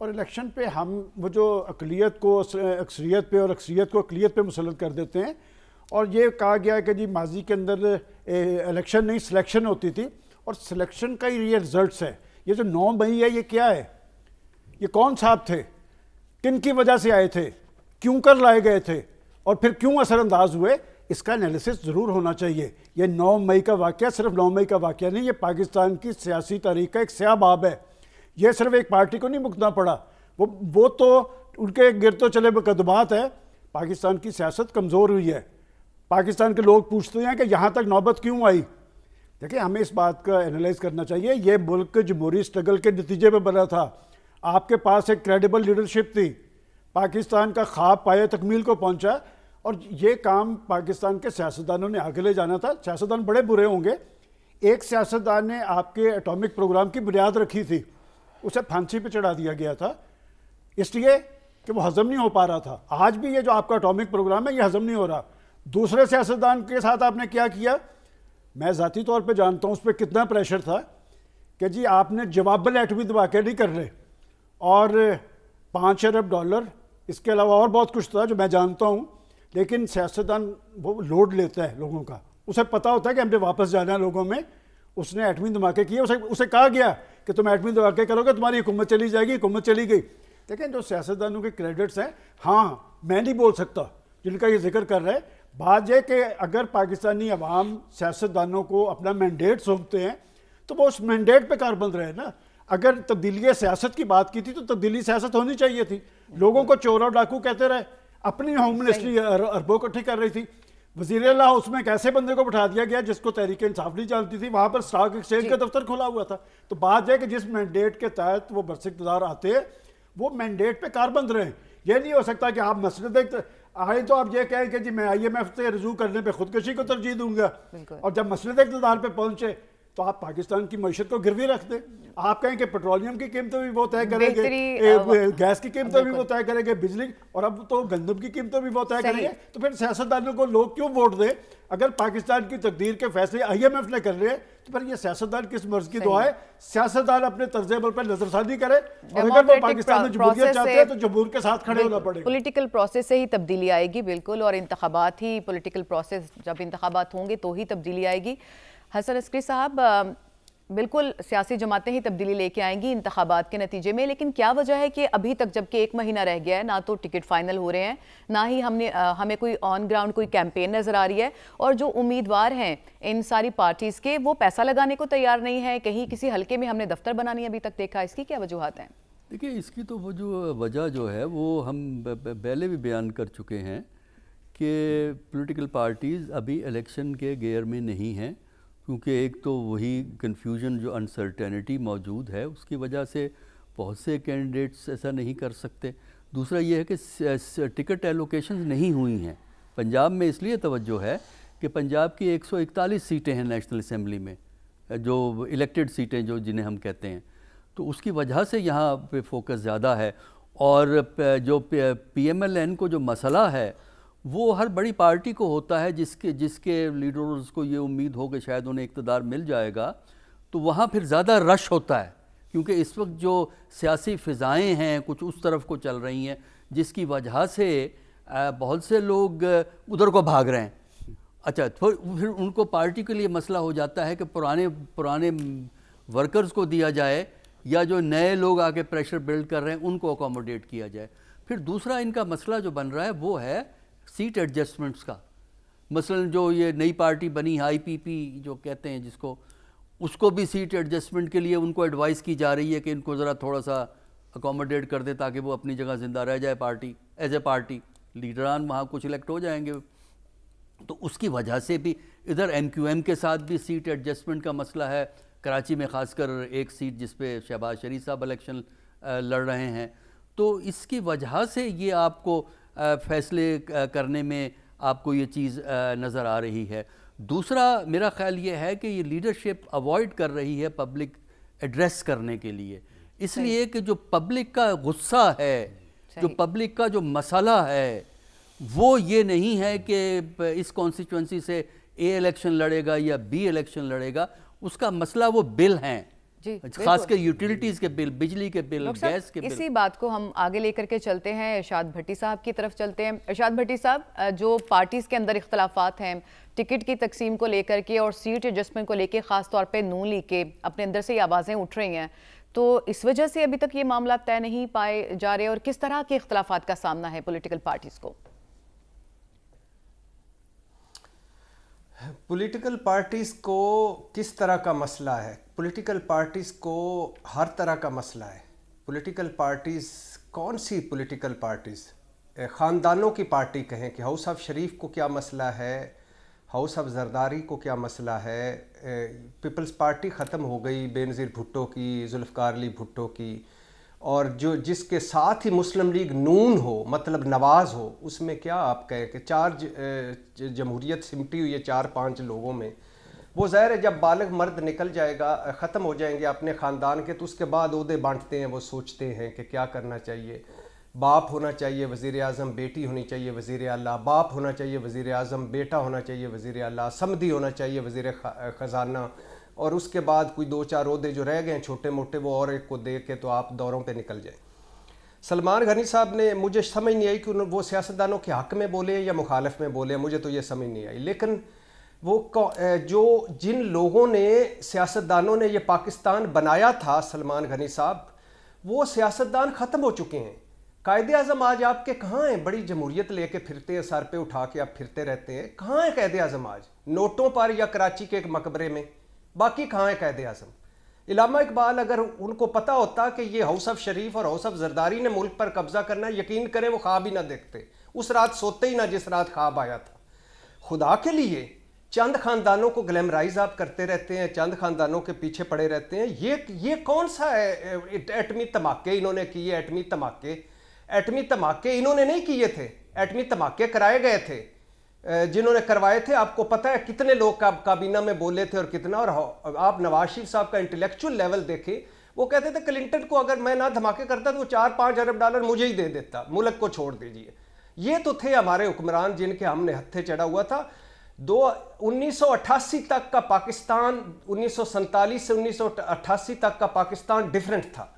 और इलेक्शन पे हम वो जो अकलीत को अक्सरीत पे और अक्सरीत को अकलीत पे मुसलत कर देते हैं और ये कहा गया कि जी माजी के अंदर इलेक्शन नहीं सिलेक्शन होती थी और सिलेक्शन का ही ये रिजल्ट है ये जो नौ मई है ये क्या है ये कौन साहब थे किन की वजह से आए थे क्यों कर लाए गए थे और फिर क्यों असरअंदाज हुए इसका एनालिसिस ज़रूर होना चाहिए ये नौ मई का वाक़ सिर्फ नौ मई का वाक़ नहीं ये पाकिस्तान की सियासी तारीख का एक आब है यह सिर्फ एक पार्टी को नहीं मुकना पड़ा वो वो तो उनके गिर तो चले मुकदमात है पाकिस्तान की सियासत कमज़ोर हुई है पाकिस्तान के लोग पूछते हैं कि यहाँ तक नौबत क्यों आई देखिए हमें इस बात का एनालाइज करना चाहिए ये मुल्क जमहूरी स्ट्रगल के नतीजे में बना था आपके पास एक क्रेडिबल लीडरशिप थी पाकिस्तान का ख्वाब पाया तकमील को पहुंचा और ये काम पाकिस्तान के सियासतदानों ने आगे ले जाना था सियासतदान बड़े बुरे होंगे एक सियासतदान ने आपके एटॉमिक प्रोग्राम की बुनियाद रखी थी उसे फांसी पर चढ़ा दिया गया था इसलिए कि वो हजम नहीं हो पा रहा था आज भी ये जो आपका एटॉमिक प्रोग्राम है ये हजम नहीं हो रहा दूसरे सियासतदान के साथ आपने क्या किया मैं ज़ाती तौर पे जानता हूँ उस पर कितना प्रेशर था कि जी आपने जवाबल एटमी दबा के नहीं कर रहे और पाँच अरब डॉलर इसके अलावा और बहुत कुछ था जो मैं जानता हूँ लेकिन सियासतदान वो लोड लेता है लोगों का उसे पता होता है कि हमने वापस जाना है लोगों में उसने एटमी धमाके किए उसे उसे कहा गया कि तुम एटमी धमाके करोगे तुम्हारी हुकूमत चली जाएगी हुकूमत चली गई देखें जो सियासतदानों के क्रेडिट्स हैं हाँ मैं नहीं बोल सकता जिनका ये जिक्र कर रहे हैं बात यह कि अगर पाकिस्तानी अवाम सियासतदानों को अपना मैंडेट सौंपते हैं तो वो उस मैंडेट पे कारबंद रहे ना अगर तब्दीली सियासत की बात की थी तो तब्दीली सियासत होनी चाहिए थी लोगों को चोर और डाकू कहते रहे अपनी होम मिनिस्ट्री अरबों इकट्ठी कर रही थी वजीर अला उसमें कैसे बंदे को बैठा दिया गया जिसको तहरीक इंसाफ नहीं चलती थी वहाँ पर स्टॉक एक्सचेंज का दफ्तर खुला हुआ था तो बात यह कि जिस मैंडेट के तहत वो बरस आते वो मैंडेट पे कारबंद रहे ये नहीं हो सकता कि आप मसरत आए तो आप ये कहें कि जी मैं आई एम एफ से रजू करने पर खुदकशी को तरजीह दूंगा और जब मसलत इकतदार पर पहुंचे तो आप पाकिस्तान की मीशत को गिरवी रख दें आप कहें कि पेट्रोलियम की कीमतें भी वो तय करेंगे गैस की कीमतें भी वो तय करेंगे बिजली और अब तो गंदम की कीमतें भी वो तय करेंगे तो फिर सियासतदानों को लोग क्यों वोट दें अगर पाकिस्तान की तकदीर के फैसले आईएमएफ ने कर रहे हैं तो फिर ये सियासतदान किस मर्ज की दुआ है सियासतदान अपने तर्ज अमल पर नजरसाजी करे और अगर वो पाकिस्तान में जमूरियत चाहते हैं तो जमूर के साथ खड़े होना पड़ेगा पोलिटिकल प्रोसेस से ही तब्दीली आएगी बिल्कुल और इंतबात ही पोलिटिकल प्रोसेस जब इंतबात होंगे तो ही तब्दीली आएगी हसन अस्करी साहब बिल्कुल सियासी जमातें ही तब्दीली लेके आएंगी इंतबात के नतीजे में लेकिन क्या वजह है कि अभी तक जबकि एक महीना रह गया है ना तो टिकट फाइनल हो रहे हैं ना ही हमने आ, हमें कोई ऑन ग्राउंड कोई कैंपेन नज़र आ रही है और जो उम्मीदवार हैं इन सारी पार्टीज़ के वो पैसा लगाने को तैयार नहीं है कहीं किसी हल्के में हमने दफ्तर बनानी अभी तक देखा इसकी क्या वजूहत हैं देखिए इसकी तो वो वजह जो है वो हम पहले भी बयान कर चुके हैं कि पोलिटिकल पार्टीज़ अभी इलेक्शन के गेयर में नहीं हैं क्योंकि एक तो वही कन्फ्यूजन जो अनसर्टेनिटी मौजूद है उसकी वजह से बहुत से कैंडिडेट्स ऐसा नहीं कर सकते दूसरा ये है कि टिकट एलोकेशन नहीं हुई हैं पंजाब में इसलिए तवज्जो है कि पंजाब की 141 सीटें हैं नेशनल असम्बली में जो इलेक्टेड सीटें जो जिन्हें हम कहते हैं तो उसकी वजह से यहाँ पे फोकस ज़्यादा है और जो पीएमएलएन को जो मसला है वो हर बड़ी पार्टी को होता है जिसके जिसके लीडर्स को ये उम्मीद हो कि शायद उन्हें इकतदार मिल जाएगा तो वहाँ फिर ज़्यादा रश होता है क्योंकि इस वक्त जो सियासी फ़िज़ाएँ हैं कुछ उस तरफ को चल रही हैं जिसकी वजह से बहुत से लोग उधर को भाग रहे हैं अच्छा तो फिर उनको पार्टी के लिए मसला हो जाता है कि पुराने पुराने वर्कर्स को दिया जाए या जो नए लोग आके प्रेशर बिल्ड कर रहे हैं उनको अकोमोडेट किया जाए फिर दूसरा इनका मसला जो बन रहा है वो है सीट एडजस्टमेंट्स का मसलन जो ये नई पार्टी बनी आईपीपी जो कहते हैं जिसको उसको भी सीट एडजस्टमेंट के लिए उनको एडवाइस की जा रही है कि इनको ज़रा थोड़ा सा अकोमोडेट कर दे ताकि वो अपनी जगह ज़िंदा रह जाए पार्टी एज ए पार्टी लीडरान वहाँ कुछ इलेक्ट हो जाएंगे तो उसकी वजह से भी इधर एम के साथ भी सीट एडजस्टमेंट का मसला है कराची में खासकर एक सीट जिस शहबाज शरीफ साहब इलेक्शन लड़ रहे हैं तो इसकी वजह से ये आपको फैसले करने में आपको ये चीज़ नज़र आ रही है दूसरा मेरा ख्याल ये है कि ये लीडरशिप अवॉइड कर रही है पब्लिक एड्रेस करने के लिए इसलिए कि जो पब्लिक का गुस्सा है जो पब्लिक का जो मसला है वो ये नहीं है कि इस कॉन्स्टिट्यूंसी से ए इलेक्शन लड़ेगा या बी इलेक्शन लड़ेगा उसका मसला वो बिल हैं खासकर यूटिलिटीज के बिल बिजली के बिल गैस के इसी बात को हम आगे लेकर के चलते हैं इर्शाद भट्टी साहब की तरफ चलते हैं इर्शाद भट्टी साहब जो पार्टीज़ के अंदर इख्तलाफात हैं टिकट की तकसीम को लेकर के और सीट एडजस्टमेंट को लेकर ख़ास तौर पर नू ली के अपने अंदर से ये आवाज़ें उठ रही हैं तो इस वजह से अभी तक ये मामला तय नहीं पाए जा रहे और किस तरह के अख्तलाफात का सामना है पोलिटिकल पार्टीज़ को पॉलिटिकल पार्टीज़ को किस तरह का मसला है पॉलिटिकल पार्टीज़ को हर तरह का मसला है पॉलिटिकल पार्टीज़ कौन सी पॉलिटिकल पार्टीज़ ख़ानदानों की पार्टी कहें कि हाउस ऑफ शरीफ को क्या मसला है हाउस ऑफ जरदारी को क्या मसला है पीपल्स पार्टी ख़त्म हो गई बेनज़ीर भुट्टो की जुल्फ़ार अली भुट्टो की और जो जिसके साथ ही मुस्लिम लीग नून हो मतलब नवाज़ हो उसमें क्या आप कहें कि चार जमहूरियत सिमटी हुई है चार पाँच लोगों में वो ज़ाहिर है जब बालग मर्द निकल जाएगा ख़त्म हो जाएंगे अपने ख़ानदान के तो उसके बाद उहदे बांटते हैं वो सोचते हैं कि क्या करना चाहिए बाप होना चाहिए वज़ी अजम बेटी होनी चाहिए वज़ी अला बाप होना चाहिए वज़ी अजम बेटा होना चाहिए वज़ी अला समधी होना चाहिए वज़ी ख़जाना और उसके बाद कोई दो चार उहदे जो रह गए छोटे मोटे वो और एक को दे के तो आप दौरों पर निकल जाएँ सलमान घनी साहब ने मुझे समझ नहीं आई कि वो सियासतदानों के हक़ में बोले या मुखालफ में बोले मुझे तो ये समझ नहीं आई लेकिन वो जो जिन लोगों ने सियासतदानों ने ये पाकिस्तान बनाया था सलमान घनी साहब वो सियासतदान ख़त्म हो चुके हैं कायद अज़म आज आपके कहाँ हैं बड़ी जमहूरियत लेके फिरते हैं सर पे उठा के आप फिरते रहते हैं कहाँ है कैद अज़म आज नोटों पर या कराची के एक मकबरे में बाकी कहाँ है क़ैद अज़म इलामा इकबाल अगर उनको पता होता कि ये हाउस ऑफ शरीफ और हाउस ऑफ जरदारी ने मुल्क पर कब्ज़ा करना यकीन करें वो ख्वाब ही ना देखते उस रात सोते ही ना जिस रात ख्वाब आया था खुदा के लिए चंद खानदानों को ग्लैमराइज आप करते रहते हैं चंद खानदानों के पीछे पड़े रहते हैं ये ये कौन सा है एटमी धमाके इन्होंने किए एटमी धमाके एटमी धमाके इन्होंने नहीं किए थे एटमी धमाके कराए गए थे जिन्होंने करवाए थे आपको पता है कितने लोग का, काबीना में बोले थे और कितना और आप नवाज शरीफ साहब का इंटेलेक्चुअल लेवल देखें वो कहते थे क्लिंटन को अगर मैं ना धमाके करता तो चार पाँच अरब डॉलर मुझे ही दे देता मुल्क को छोड़ दीजिए ये तो थे हमारे हुक्मरान जिनके हमने हत्थे चढ़ा हुआ था दो उन्नीस तक का पाकिस्तान उन्नीस से उन्नीस तक का पाकिस्तान डिफरेंट था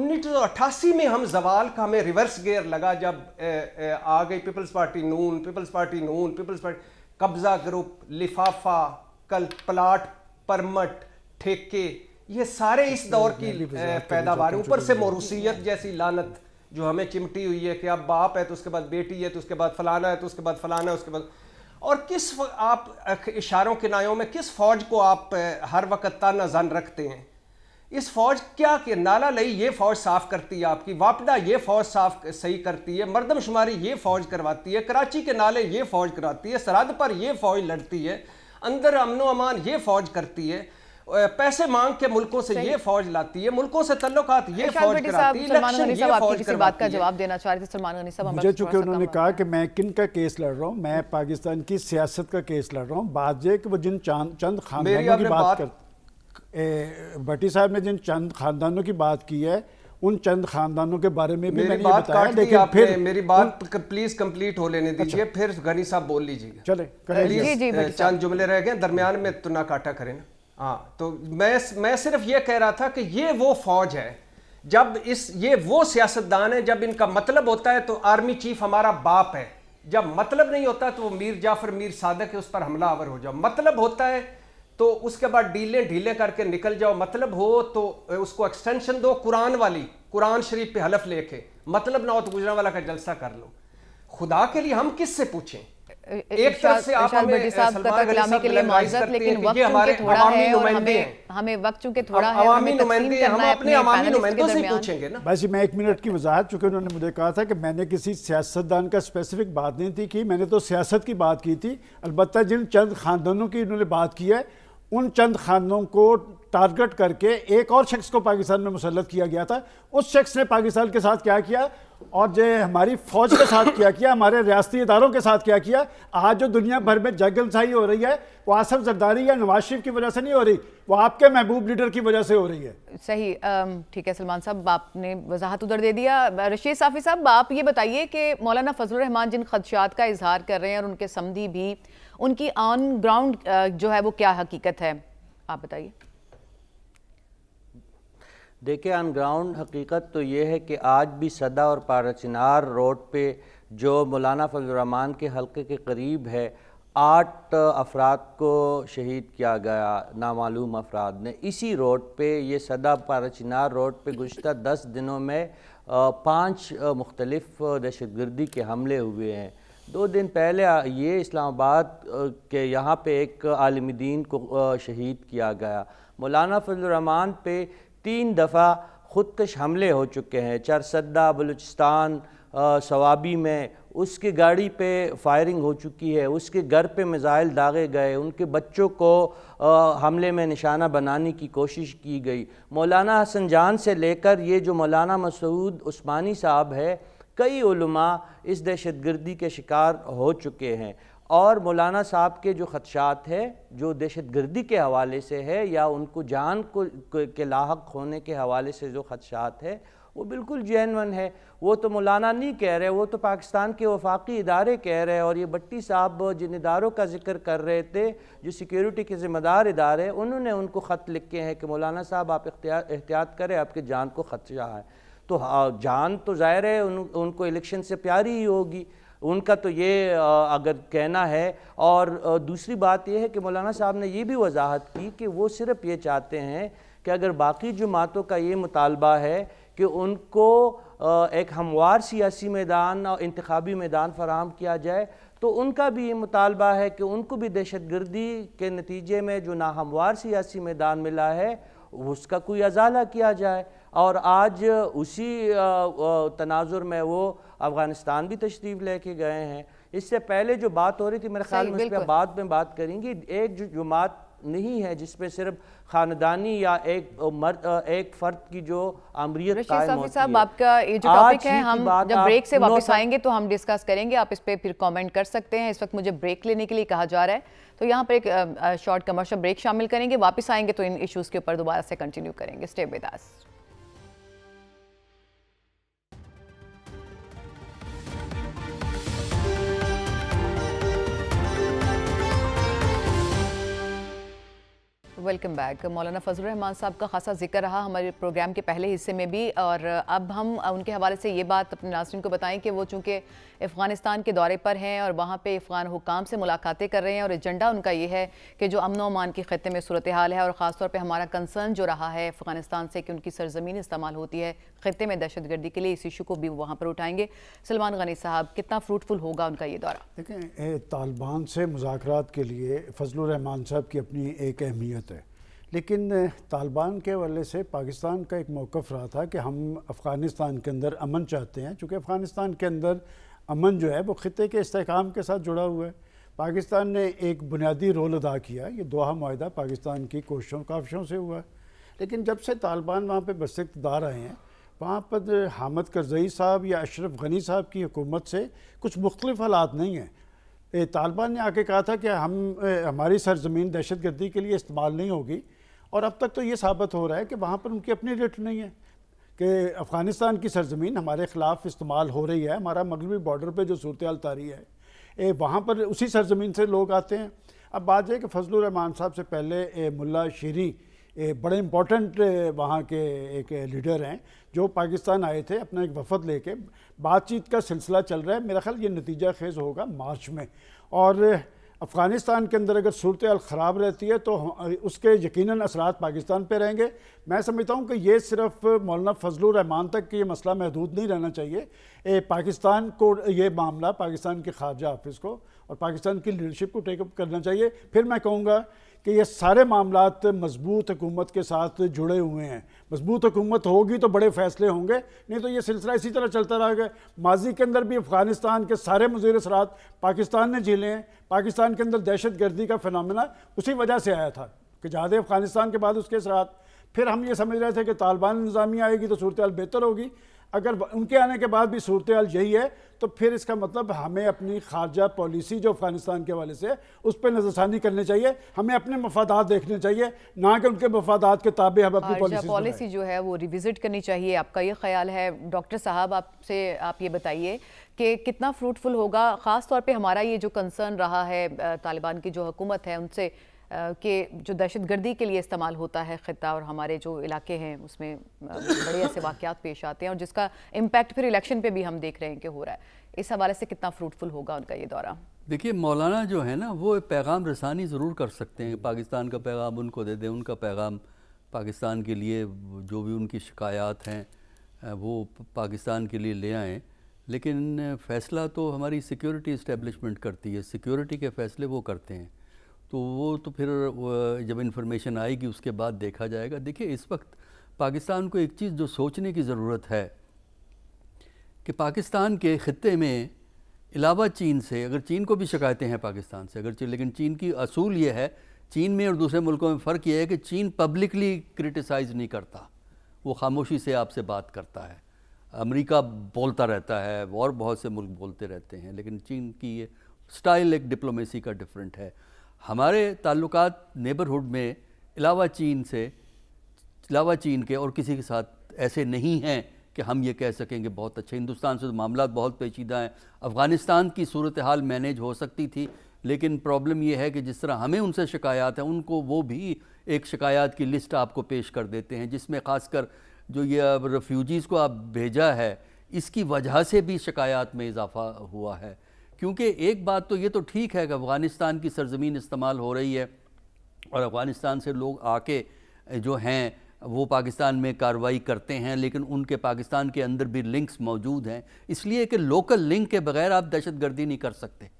उन्नीस में हम जवाल का हमें रिवर्स गेयर लगा जब ए, ए, आ गई Peoples Party Noon Peoples Party Noon Peoples Party कब्जा ग्रुप लिफाफा कल प्लाट परमट ठेके ये सारे इस दौर की पैदावार ऊपर से मौरूसीत जैसी लानत जो हमें चिमटी हुई है कि अब बाप है तो उसके बाद बेटी है तो उसके बाद फलाना है तो उसके बाद फलाना है उसके बाद और किस आप इशारों किनायों में किस फौज को आप हर वक्त ताना जन रखते हैं इस फौज क्या के नाला लई ये फौज साफ करती है आपकी वापडा ये फौज साफ सही करती है मरदमशुमारी ये फौज करवाती है कराची के नाले ये फौज कराती है सरहद पर ये फौज लड़ती है अंदर अमनो अमान ये फौज करती है पैसे मांग के मुल्कों से ये फौज लाती है मुल्कों से तल्लुकात ये फौज कराती है किसी बात का जवाब देना चाह रहे थे सलमान गनी साहब मुझे चूंकि उन्होंने कहा कि मैं किन का केस लड़ रहा हूँ मैं पाकिस्तान की सियासत का केस लड़ रहा हूँ बात यह कि वो जिन चंद खानदानों की बात कर भट्टी साहब ने जिन चंद खानदानों की बात की है उन चंद खानदानों के बारे में भी मेरी मैंने बात बताया लेकिन फिर मेरी बात उन... प्लीज कंप्लीट हो लेने अच्छा। दीजिए अच्छा। फिर गनी साहब बोल लीजिए चले प्लीज चंद जुमले रह गए दरमियान में तुना काटा करें ना हाँ तो मैं मैं सिर्फ ये कह रहा था कि ये वो फौज है जब इस ये वो सियासतदान है जब इनका मतलब होता है तो आर्मी चीफ हमारा बाप है जब मतलब नहीं होता तो वो मीर जाफर मीर सादक है उस पर हमला आवर हो जाओ मतलब होता है तो उसके बाद डीले ढीले करके निकल जाओ मतलब हो तो उसको एक्सटेंशन दो कुरान वाली कुरान शरीफ पे हलफ लेके मतलब ना हो तो गुजरा वाला का जलसा कर लो खुदा के लिए हम किस से पूछें एक तरफ से आप हमें सलमान गुलामी के लिए माजरत लेकिन वक्त चूंकि थोड़ा है और हमें हमें वक्त चूंकि थोड़ा है अवामी नुमाइंदे हम अपने अवामी नुमाइंदों से पूछेंगे ना भाई जी मैं एक मिनट की वजाहत चूंकि उन्होंने मुझे कहा था कि मैंने किसी सियासतदान का स्पेसिफिक बात नहीं थी की मैंने तो सियासत की बात की थी अलबत्ता जिन चंद खानदानों की उन्होंने बात की है उन चंद खानों को टारगेट करके एक और शख्स को पाकिस्तान में मुसलत किया गया था उस शख्स ने पाकिस्तान के साथ क्या किया और जो हमारी फौज के साथ क्या किया हमारे रियाती इदारों के साथ क्या किया आज जो दुनिया भर में जगलशाही हो रही है वो आसफ जरदारी या नवाज शरीफ की वजह से नहीं हो रही वो आपके महबूब लीडर की वजह से हो रही है सही ठीक है सलमान साहब आपने वजाहत उधर दे दिया रशीद साफी साहब आप ये बताइए कि मौलाना फजल रहमान जिन खदशात का इजहार कर रहे हैं और उनके समधी भी उनकी ऑन ग्राउंड जो है वो क्या हकीकत है आप बताइए देखिए ऑन ग्राउंड हकीकत तो ये है कि आज भी सदा और पारचिनार रोड पे जो मौलाना फजलरहमान के हलके के करीब है आठ अफराद को शहीद किया गया नामालूम अफराद ने इसी रोड पे ये सदा पारचिनार रोड पे गुज्त दस दिनों में पाँच मुख्तलफ़ दहशत गर्दी के हमले हुए हैं दो दिन पहले ये इस्लामाबाद के यहाँ पे एक आलमी दीन को शहीद किया गया मौलाना फजलरहमान पे तीन दफ़ा खुदकश हमले हो चुके हैं चरसदा बलूचिस्तान सवाबी में उसकी गाड़ी पे फायरिंग हो चुकी है उसके घर पे मिज़ाइल दागे गए उनके बच्चों को आ, हमले में निशाना बनाने की कोशिश की गई मौलाना हसन जान से लेकर ये जो मौलाना मसूद उस्मानी साहब है कई उलमा इस दहशतगर्दी के शिकार हो चुके हैं और मौलाना साहब के जो ख़दशात है जो दहशत गर्दी के हवाले से है या उनको जान को के लाक होने के हवाले से जो ख़दशात है वो बिल्कुल जैनवन है वो तो मौलाना नहीं कह रहे वो तो पाकिस्तान के वफाकी इदारे कह रहे हैं और ये बट्टी साहब जिन इदारों का जिक्र कर रहे थे जो सिक्योरिटी के ज़िम्मेदार इदारे उन्होंने उनको ख़त लिखे हैं कि मौलाना साहब आप एहतियात करें आपके जान को ख़दशा है तो हाँ, जान तो ज़ाहिर है उन, उनको इलेक्शन से प्यारी ही होगी उनका तो ये अगर कहना है और दूसरी बात यह है कि मौलाना साहब ने ये भी वजाहत की कि वो सिर्फ ये चाहते हैं कि अगर बाकी जमातों का ये मुतालबा है कि उनको एक हमवार सियासी मैदान और इंतबी मैदान फराम किया जाए तो उनका भी ये मुतालबा है कि उनको भी दहशत गर्दी के नतीजे में जो नाहमवार सियासी मैदान मिला है उसका कोई अजाला किया जाए और आज उसी तनाजुर में वो अफ़गानिस्तान भी तशरीफ़ लेके गए हैं इससे पहले जो बात हो रही थी मेरे ख्याल में बाद में बात करेंगी एक जो जुमात नहीं है पे सिर्फ खानदानी या एक मर्द एक फर्द की जो अमरीत साहब आपका ये जो टॉपिक है हम जब ब्रेक से वापस आएंगे तो हम डिस्कस करेंगे आप इस पर फिर कमेंट कर सकते हैं इस वक्त मुझे ब्रेक लेने के लिए कहा जा रहा है तो यहाँ पर एक शॉर्ट कमर्शियल ब्रेक शामिल करेंगे वापस आएंगे तो इन इश्यूज़ के ऊपर दोबारा से कंटिन्यू करेंगे स्टे बेदास वेलकम बैक मौलाना फजल रहमान साहब का खासा जिक्र रहा हमारे प्रोग्राम के पहले हिस्से में भी और अब हम उनके हवाले से ये बात अपने नासरन को बताएं कि वो चूँकि अफ़गानिस्तान के दौरे पर हैं और वहाँ पे अफ़गान हुकाम से मुलाकातें कर रहे हैं और एजेंडा उनका ये है कि जो अमन वमान के ख़त्े में सूरत हाल है और ख़ासतौर पर हमारा कंसर्न जो रहा है अफ़गानिस्तान से कि उनकी सरजमीन इस्तेमाल होती है ख़त्े में दहशत गर्दी के लिए इस इशू को भी वहाँ पर उठाएंगे सलमान गनी साहब कितना फ्रूटफुल होगा उनका ये दौरा देखें तालिबान से मुजाकर के लिए फजल रहमान साहब की अपनी एक अहमियत है लेकिन तालिबान के हवाले से पाकिस्तान का एक मौक़ रहा था कि हम अफ़गानिस्तान के अंदर अमन चाहते हैं चूँकि अफ़गानिस्तान के अंदर अमन जो है वो ख़त्े के इसकाम के साथ जुड़ा हुआ है पाकिस्तान ने एक बुनियादी रोल अदा किया ये दोहा माहा पाकिस्तान की कोशिशों काफिशों से हुआ है लेकिन जब से तालिबान वहाँ पर बस इकतदार आए हैं वहाँ पर हामद करजई साहब या अशरफ गनी साहब की हुकूमत से कुछ मुख्तलिफ हालात नहीं हैं तालिबान ने आके कहा था कि हम हमारी सरजमीन दहशत गर्दी के लिए इस्तेमाल नहीं होगी और अब तक तो ये साबित हो रहा है कि वहाँ पर उनकी अपनी रिट नहीं है कि अफ़गानिस्तान की सरजमीन हमारे ख़िलाफ़ इस्तेमाल हो रही है हमारा मगरबी बॉर्डर पर जो सूरत तारी है ए, वहाँ पर उसी सरजमीन से लोग आते हैं अब बात यह कि फजल रहमान साहब से पहले ए, मुला शरी ए, बड़े इम्पोर्टेंट वहाँ के एक लीडर हैं जो पाकिस्तान आए थे अपना एक वफद लेके बातचीत का सिलसिला चल रहा है मेरा ख्याल ये नतीजा खेज होगा मार्च में और अफ़गानिस्तान के अंदर अगर सूरत ख़राब रहती है तो उसके यकीन असरा पाकिस्तान पर रहेंगे मैं समझता हूँ कि ये सिर्फ मौलाना फजल रहमान तक ये मसला महदूद नहीं रहना चाहिए ए, पाकिस्तान को ये मामला पाकिस्तान के खारजा ऑफिस को और पाकिस्तान की लीडरशिप को टेकअप करना चाहिए फिर मैं कहूँगा कि ये सारे मामला मजबूत हुकूमत के साथ जुड़े हुए हैं मजबूत हुकूमत होगी तो बड़े फैसले होंगे नहीं तो ये सिलसिला इसी तरह चलता रहेगा माजी के अंदर भी अफ़गानिस्तान के सारे मजीर असरात पाकिस्तान ने झीले हैं पाकिस्तान के अंदर दहशत गर्दी का फिनमिना उसी वजह से आया था कि जहाँ अफ़गानिस्तान के बाद उसके असरात फिर हम ये समझ रहे थे कि तालिबान निज़ामी आएगी तो सूरत बेहतर होगी अगर उनके आने के बाद भी सूरत हाल यही है तो फिर इसका मतलब हमें अपनी खारजा पॉलिसी जो अफगानिस्तान के हवाले से उस पर नज़रसानी करनी चाहिए हमें अपने मफादात देखने चाहिए ना कि उनके मफादात के ताबे हम अपनी पॉलिसी पॉलिसी जो है वो रिविज़िट करनी चाहिए आपका ये ख्याल है डॉक्टर साहब आपसे आप ये बताइए कि कितना फ्रूटफुल होगा ख़ास तौर पर हमारा ये जो कंसर्न रहा है तालिबान की जो हुकूमत है उनसे के जो दहशत गर्दी के लिए इस्तेमाल होता है ख़त्ता और हमारे जो इलाके हैं उसमें बड़े ऐसे वाक़ात पेश आते हैं और जिसका इम्पैक्ट फिर इलेक्शन पर भी हम देख रहे हैं कि हो रहा है इस हवाले से कितना फ्रूटफुल होगा उनका ये दौरा देखिए मौलाना जो है ना वो पैगाम रसानी ज़रूर कर सकते हैं पाकिस्तान का पैगाम उनको दे दें उनका पैगाम पाकिस्तान के लिए जो भी उनकी शिकायत हैं वो पाकिस्तान के लिए ले आएँ लेकिन फ़ैसला तो हमारी सिक्योरिटी इस्टेबलिशमेंट करती है सिक्योरिटी के फ़ैसले वो करते हैं तो वो तो फिर जब इन्फॉर्मेशन आएगी उसके बाद देखा जाएगा देखिए इस वक्त पाकिस्तान को एक चीज़ जो सोचने की ज़रूरत है कि पाकिस्तान के ख़त्े में अलावा चीन से अगर चीन को भी शिकायतें हैं पाकिस्तान से अगर लेकिन चीन की असूल ये है चीन में और दूसरे मुल्कों में फ़र्क ये है कि चीन पब्लिकली क्रिटिसाइज़ नहीं करता वो खामोशी से आपसे बात करता है अमेरिका बोलता रहता है और बहुत से मुल्क बोलते रहते हैं लेकिन चीन की ये स्टाइल एक डिप्लोमेसी का डिफरेंट है हमारे ताल्लुक नेबरहुड में अलावा चीन से अलावा चीन के और किसी के साथ ऐसे नहीं हैं कि हम ये कह सकेंगे बहुत अच्छे हिंदुस्तान से तो मामला बहुत पेचीदा हैं अफ़गानिस्तान की सूरत हाल मैनेज हो सकती थी लेकिन प्रॉब्लम यह है कि जिस तरह हमें उनसे शिकायत हैं उनको वो भी एक शिकायत की लिस्ट आपको पेश कर देते हैं जिसमें ख़ासकर जो ये अब रेफ्यूजीज़ को आप भेजा है इसकी वजह से भी शिकायत में इजाफा हुआ है क्योंकि एक बात तो ये तो ठीक है कि अफ़गानिस्तान की सरजमीन इस्तेमाल हो रही है और अफ़गानिस्तान से लोग आके जो हैं वो पाकिस्तान में कार्रवाई करते हैं लेकिन उनके पाकिस्तान के अंदर भी लिंक्स मौजूद हैं इसलिए कि लोकल लिंक के बगैर आप दहशत गर्दी नहीं कर सकते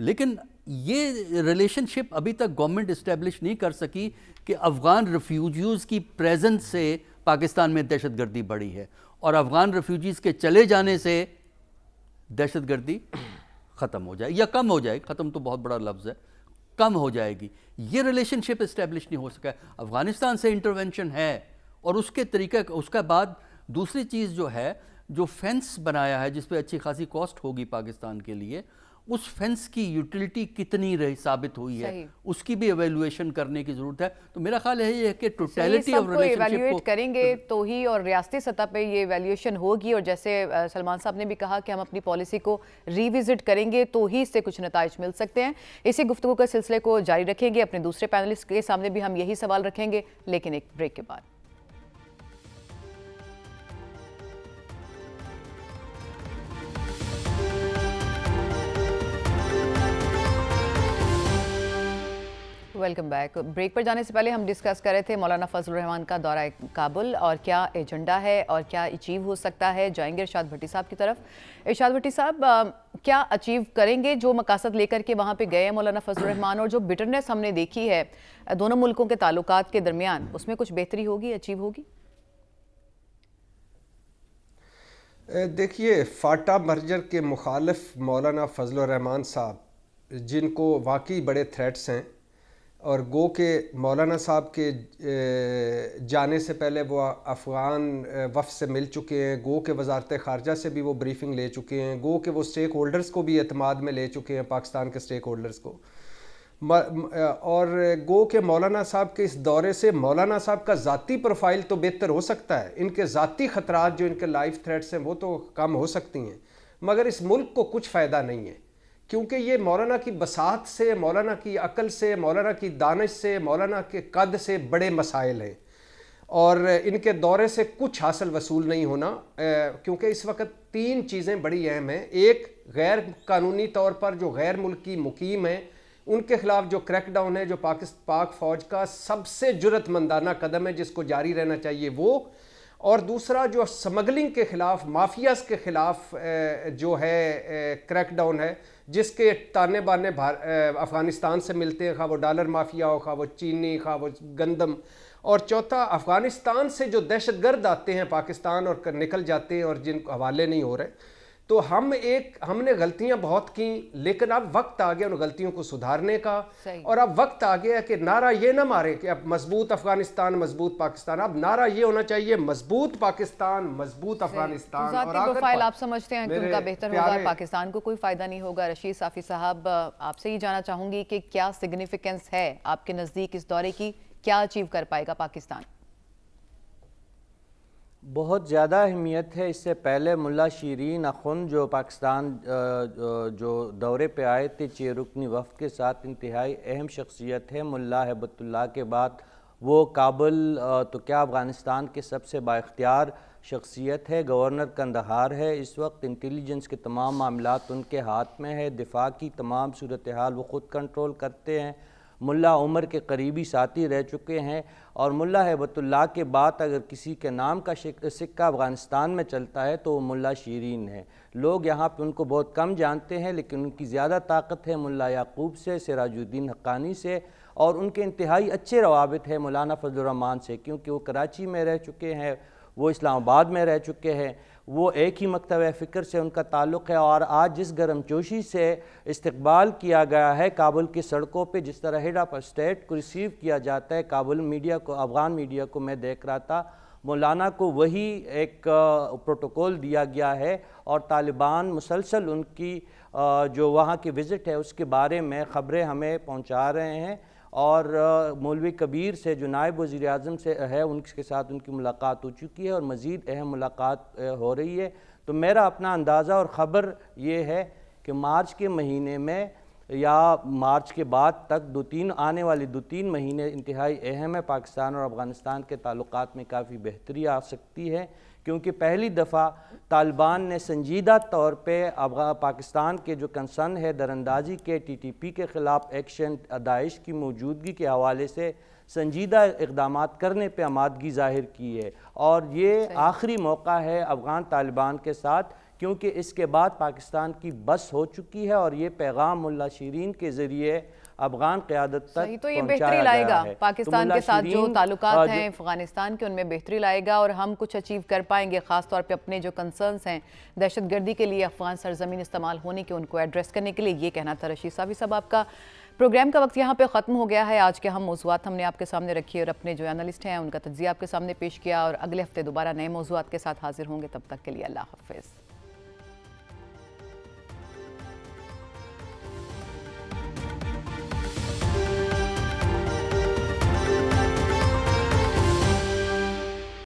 लेकिन ये रिलेशनशिप अभी तक गवर्नमेंट इस्टेब्लिश नहीं कर सकी कि अफ़गान रिफ्यूजीज़ की प्रेजेंस से पाकिस्तान में दहशत गर्दी बढ़ी है और अफ़गान रिफ्यूजीज़ के चले जाने से दहशत गर्दी ख़त्म हो जाए या कम हो जाए ख़त्म तो बहुत बड़ा लफ्ज़ है कम हो जाएगी ये रिलेशनशिप इस्टेब्लिश नहीं हो सका है अफ़गानिस्तान से इंटरवेंशन है और उसके तरीके उसका बाद दूसरी चीज़ जो है जो फेंस बनाया है जिस पर अच्छी खासी कॉस्ट होगी पाकिस्तान के लिए उस फेंस की यूटिलिटी कितनी रही साबित हुई है उसकी भी एवेल्युएशन करने की जरूरत है तो मेरा ख्याल है ये कि टोटेलिटी ऑफ रिलेशनशिप करेंगे तो-, तो ही और रियासती सतह पे ये एवेल्युएशन होगी और जैसे सलमान साहब ने भी कहा कि हम अपनी पॉलिसी को रिविजिट करेंगे तो ही इससे कुछ नतज मिल सकते हैं इसी गुफ्तु के सिलसिले को जारी रखेंगे अपने दूसरे पैनलिस्ट के सामने भी हम यही सवाल रखेंगे लेकिन एक ब्रेक के बाद वेलकम बैक ब्रेक पर जाने से पहले हम डिस्कस कर रहे थे मौलाना फजल रहमान का दौरा काबुल और क्या एजेंडा है और क्या अचीव हो सकता है जाएंगे इर्शाद भट्टी साहब की तरफ इर्शाद भट्टी साहब क्या अचीव करेंगे जो मकासद लेकर के वहाँ पे गए हैं मौलाना फजल रहमान और जो बिटरनेस हमने देखी है दोनों मुल्कों के ताल्लुक के दरमियान उसमें कुछ बेहतरी होगी अचीव होगी देखिए फाटा मर्जर के मुखालफ मौलाना फजल रहमान साहब जिनको वाकई बड़े थ्रेट्स हैं और गो के मौलाना साहब के जाने से पहले वो अफ़गान वफ से मिल चुके हैं गो के वजारत ख़ारजा से भी वो ब्रीफिंग ले चुके हैं गो के वो स्टेक होल्डर्स को भी अतमाद में ले चुके हैं पाकिस्तान के स्टेक होल्डर्स को और गो के मौलाना साहब के इस दौरे से मौलाना साहब का ज़ाती प्रोफाइल तो बेहतर हो सकता है इनके ज़ाती खतरा जो इनके लाइफ थ्रेट्स हैं वो तो कम हो सकती हैं मगर इस मुल्क को कुछ फ़ायदा नहीं है क्योंकि ये मौलाना की बसात से मौलाना की अकल से मौलाना की दानश से मौलाना के कद से बड़े मसाइल हैं और इनके दौरे से कुछ हासिल वसूल नहीं होना क्योंकि इस वक्त तीन चीज़ें बड़ी अहम हैं एक गैर कानूनी तौर पर जो गैर मुल्की मुकीम हैं उनके खिलाफ जो क्रैकडाउन है जो पाकिस्तान पाक फ़ौज का सबसे ज़रूरतमंदाना कदम है जिसको जारी रहना चाहिए वो और दूसरा जो स्मगलिंग के ख़िलाफ़ माफियाज़ के ख़िलाफ़ जो है क्रैकडाउन है जिसके ताने बाने अफ़गानिस्तान से मिलते हैं खा वो डॉलर माफिया हो खा वो चीनी खा वो गंदम और चौथा अफ़गानिस्तान से जो दहशत गर्द आते हैं पाकिस्तान और निकल जाते हैं और जिन हवाले नहीं हो रहे तो हम एक हमने गलतियां बहुत की लेकिन अब वक्त आ गया उन गलतियों को सुधारने का और अब वक्त आ गया कि नारा ये ना मारे कि अब मजबूत अफगानिस्तान मजबूत पाकिस्तान अब नारा ये होना चाहिए मजबूत पाकिस्तान मजबूत अफगानिस्तान तो और प्रोफाइल आप समझते हैं कि उनका बेहतर होगा पाकिस्तान को कोई फायदा नहीं होगा रशीद साफी साहब आपसे ये जाना चाहूंगी कि क्या सिग्निफिकेंस है आपके नजदीक इस दौरे की क्या अचीव कर पाएगा पाकिस्तान बहुत ज़्यादा अहमियत है इससे पहले मुल्ला शीरीन अखुन जो पाकिस्तान जो दौरे पे आए थे चे रुकनी वफ़ के साथ इंतहाई अहम शख्सियत है मुल्ला हैबतुल्ला के बाद वो काबुल तो क्या अफ़गानिस्तान के सबसे बाख्तियार शख्सियत है गवर्नर कंदहार है इस वक्त इंटेलिजेंस के तमाम मामला उनके हाथ में है दिफा की तमाम सूरत हाल वो ख़ुद कंट्रोल करते हैं मुल्ला उमर के करीबी साथी रह चुके हैं और मुल्ला हैबतुल्ला के बाद अगर किसी के नाम का सिक्का अफ़गानिस्तान में चलता है तो वो मुल्ला शीरीन है लोग यहाँ पे उनको बहुत कम जानते हैं लेकिन उनकी ज़्यादा ताकत है मुल्ला याकूब से सराजुद्दीन हक्कानी से और उनके इंतहाई अच्छे रवाबित है मौलाना फजलरहमान से क्योंकि वो कराची में रह चुके हैं वो इस्लामाबाद में रह चुके हैं वो एक ही मकतब फ़िक्र से उनका ताल्लुक़ है और आज जिस गर्मजोशी से इस्तबाल किया गया है काबुल की सड़कों पर जिस तरह हेड ऑफ स्टेट को रिसीव किया जाता है काबुल मीडिया को अफ़गान मीडिया को मैं देख रहा था मौलाना को वही एक प्रोटोकॉल दिया गया है और तालिबान मुसलसल उनकी जो वहाँ की विज़िट है उसके बारे में ख़बरें हमें पहुँचा रहे हैं और मौलवी कबीर से जो नायब वज़ी अजम से है उनके साथ उनकी मुलाकात हो चुकी है और मज़ीद अहम मुलाकात हो रही है तो मेरा अपना अंदाज़ा और ख़बर ये है कि मार्च के महीने में या मार्च के बाद तक दो तीन आने वाले दो तीन महीने इंतहाई अहम है पाकिस्तान और अफ़गानिस्तान के ताल्लुक में काफ़ी बेहतरी आ सकती है क्योंकि पहली दफ़ा तालिबान ने संजीदा तौर पर पाकिस्तान के जो कंसर्न है दरअंदाजी के टी टी पी के ख़िलाफ़ एक्शन दाइश की मौजूदगी के हवाले से संजीदा इकदाम करने पर आमादगी ज़ाहिर की है और ये आखिरी मौका है अफ़गान तालिबान के साथ क्योंकि इसके बाद पाकिस्तान की बस हो चुकी है और ये पैगाम मुला शरीन के ज़रिए अफगान क्यादत तक तो ये बेहतरी लाएगा पाकिस्तान के साथ जो ताल्लुक हैं अफगानिस्तान के उनमें बेहतरी लाएगा और हम कुछ अचीव कर पाएंगे खासतौर पर अपने जो कंसर्नस हैं दहशत गर्दी के लिए अफगान सरजमीन इस्तेमाल होने के उनको एड्रेस करने के लिए ये कहना था रशीद साहब साहब आपका प्रोग्राम का वक्त यहाँ पे ख़त्म हो गया है आज के हम मौजूद हमने आपके सामने रखी और अपने जो एनालिस्ट हैं उनका तजिया आपके सामने पेश किया और अगले हफ्ते दोबारा नए मौजूद के साथ हाजिर होंगे तब तक के लिए अल्लाह हाफिज़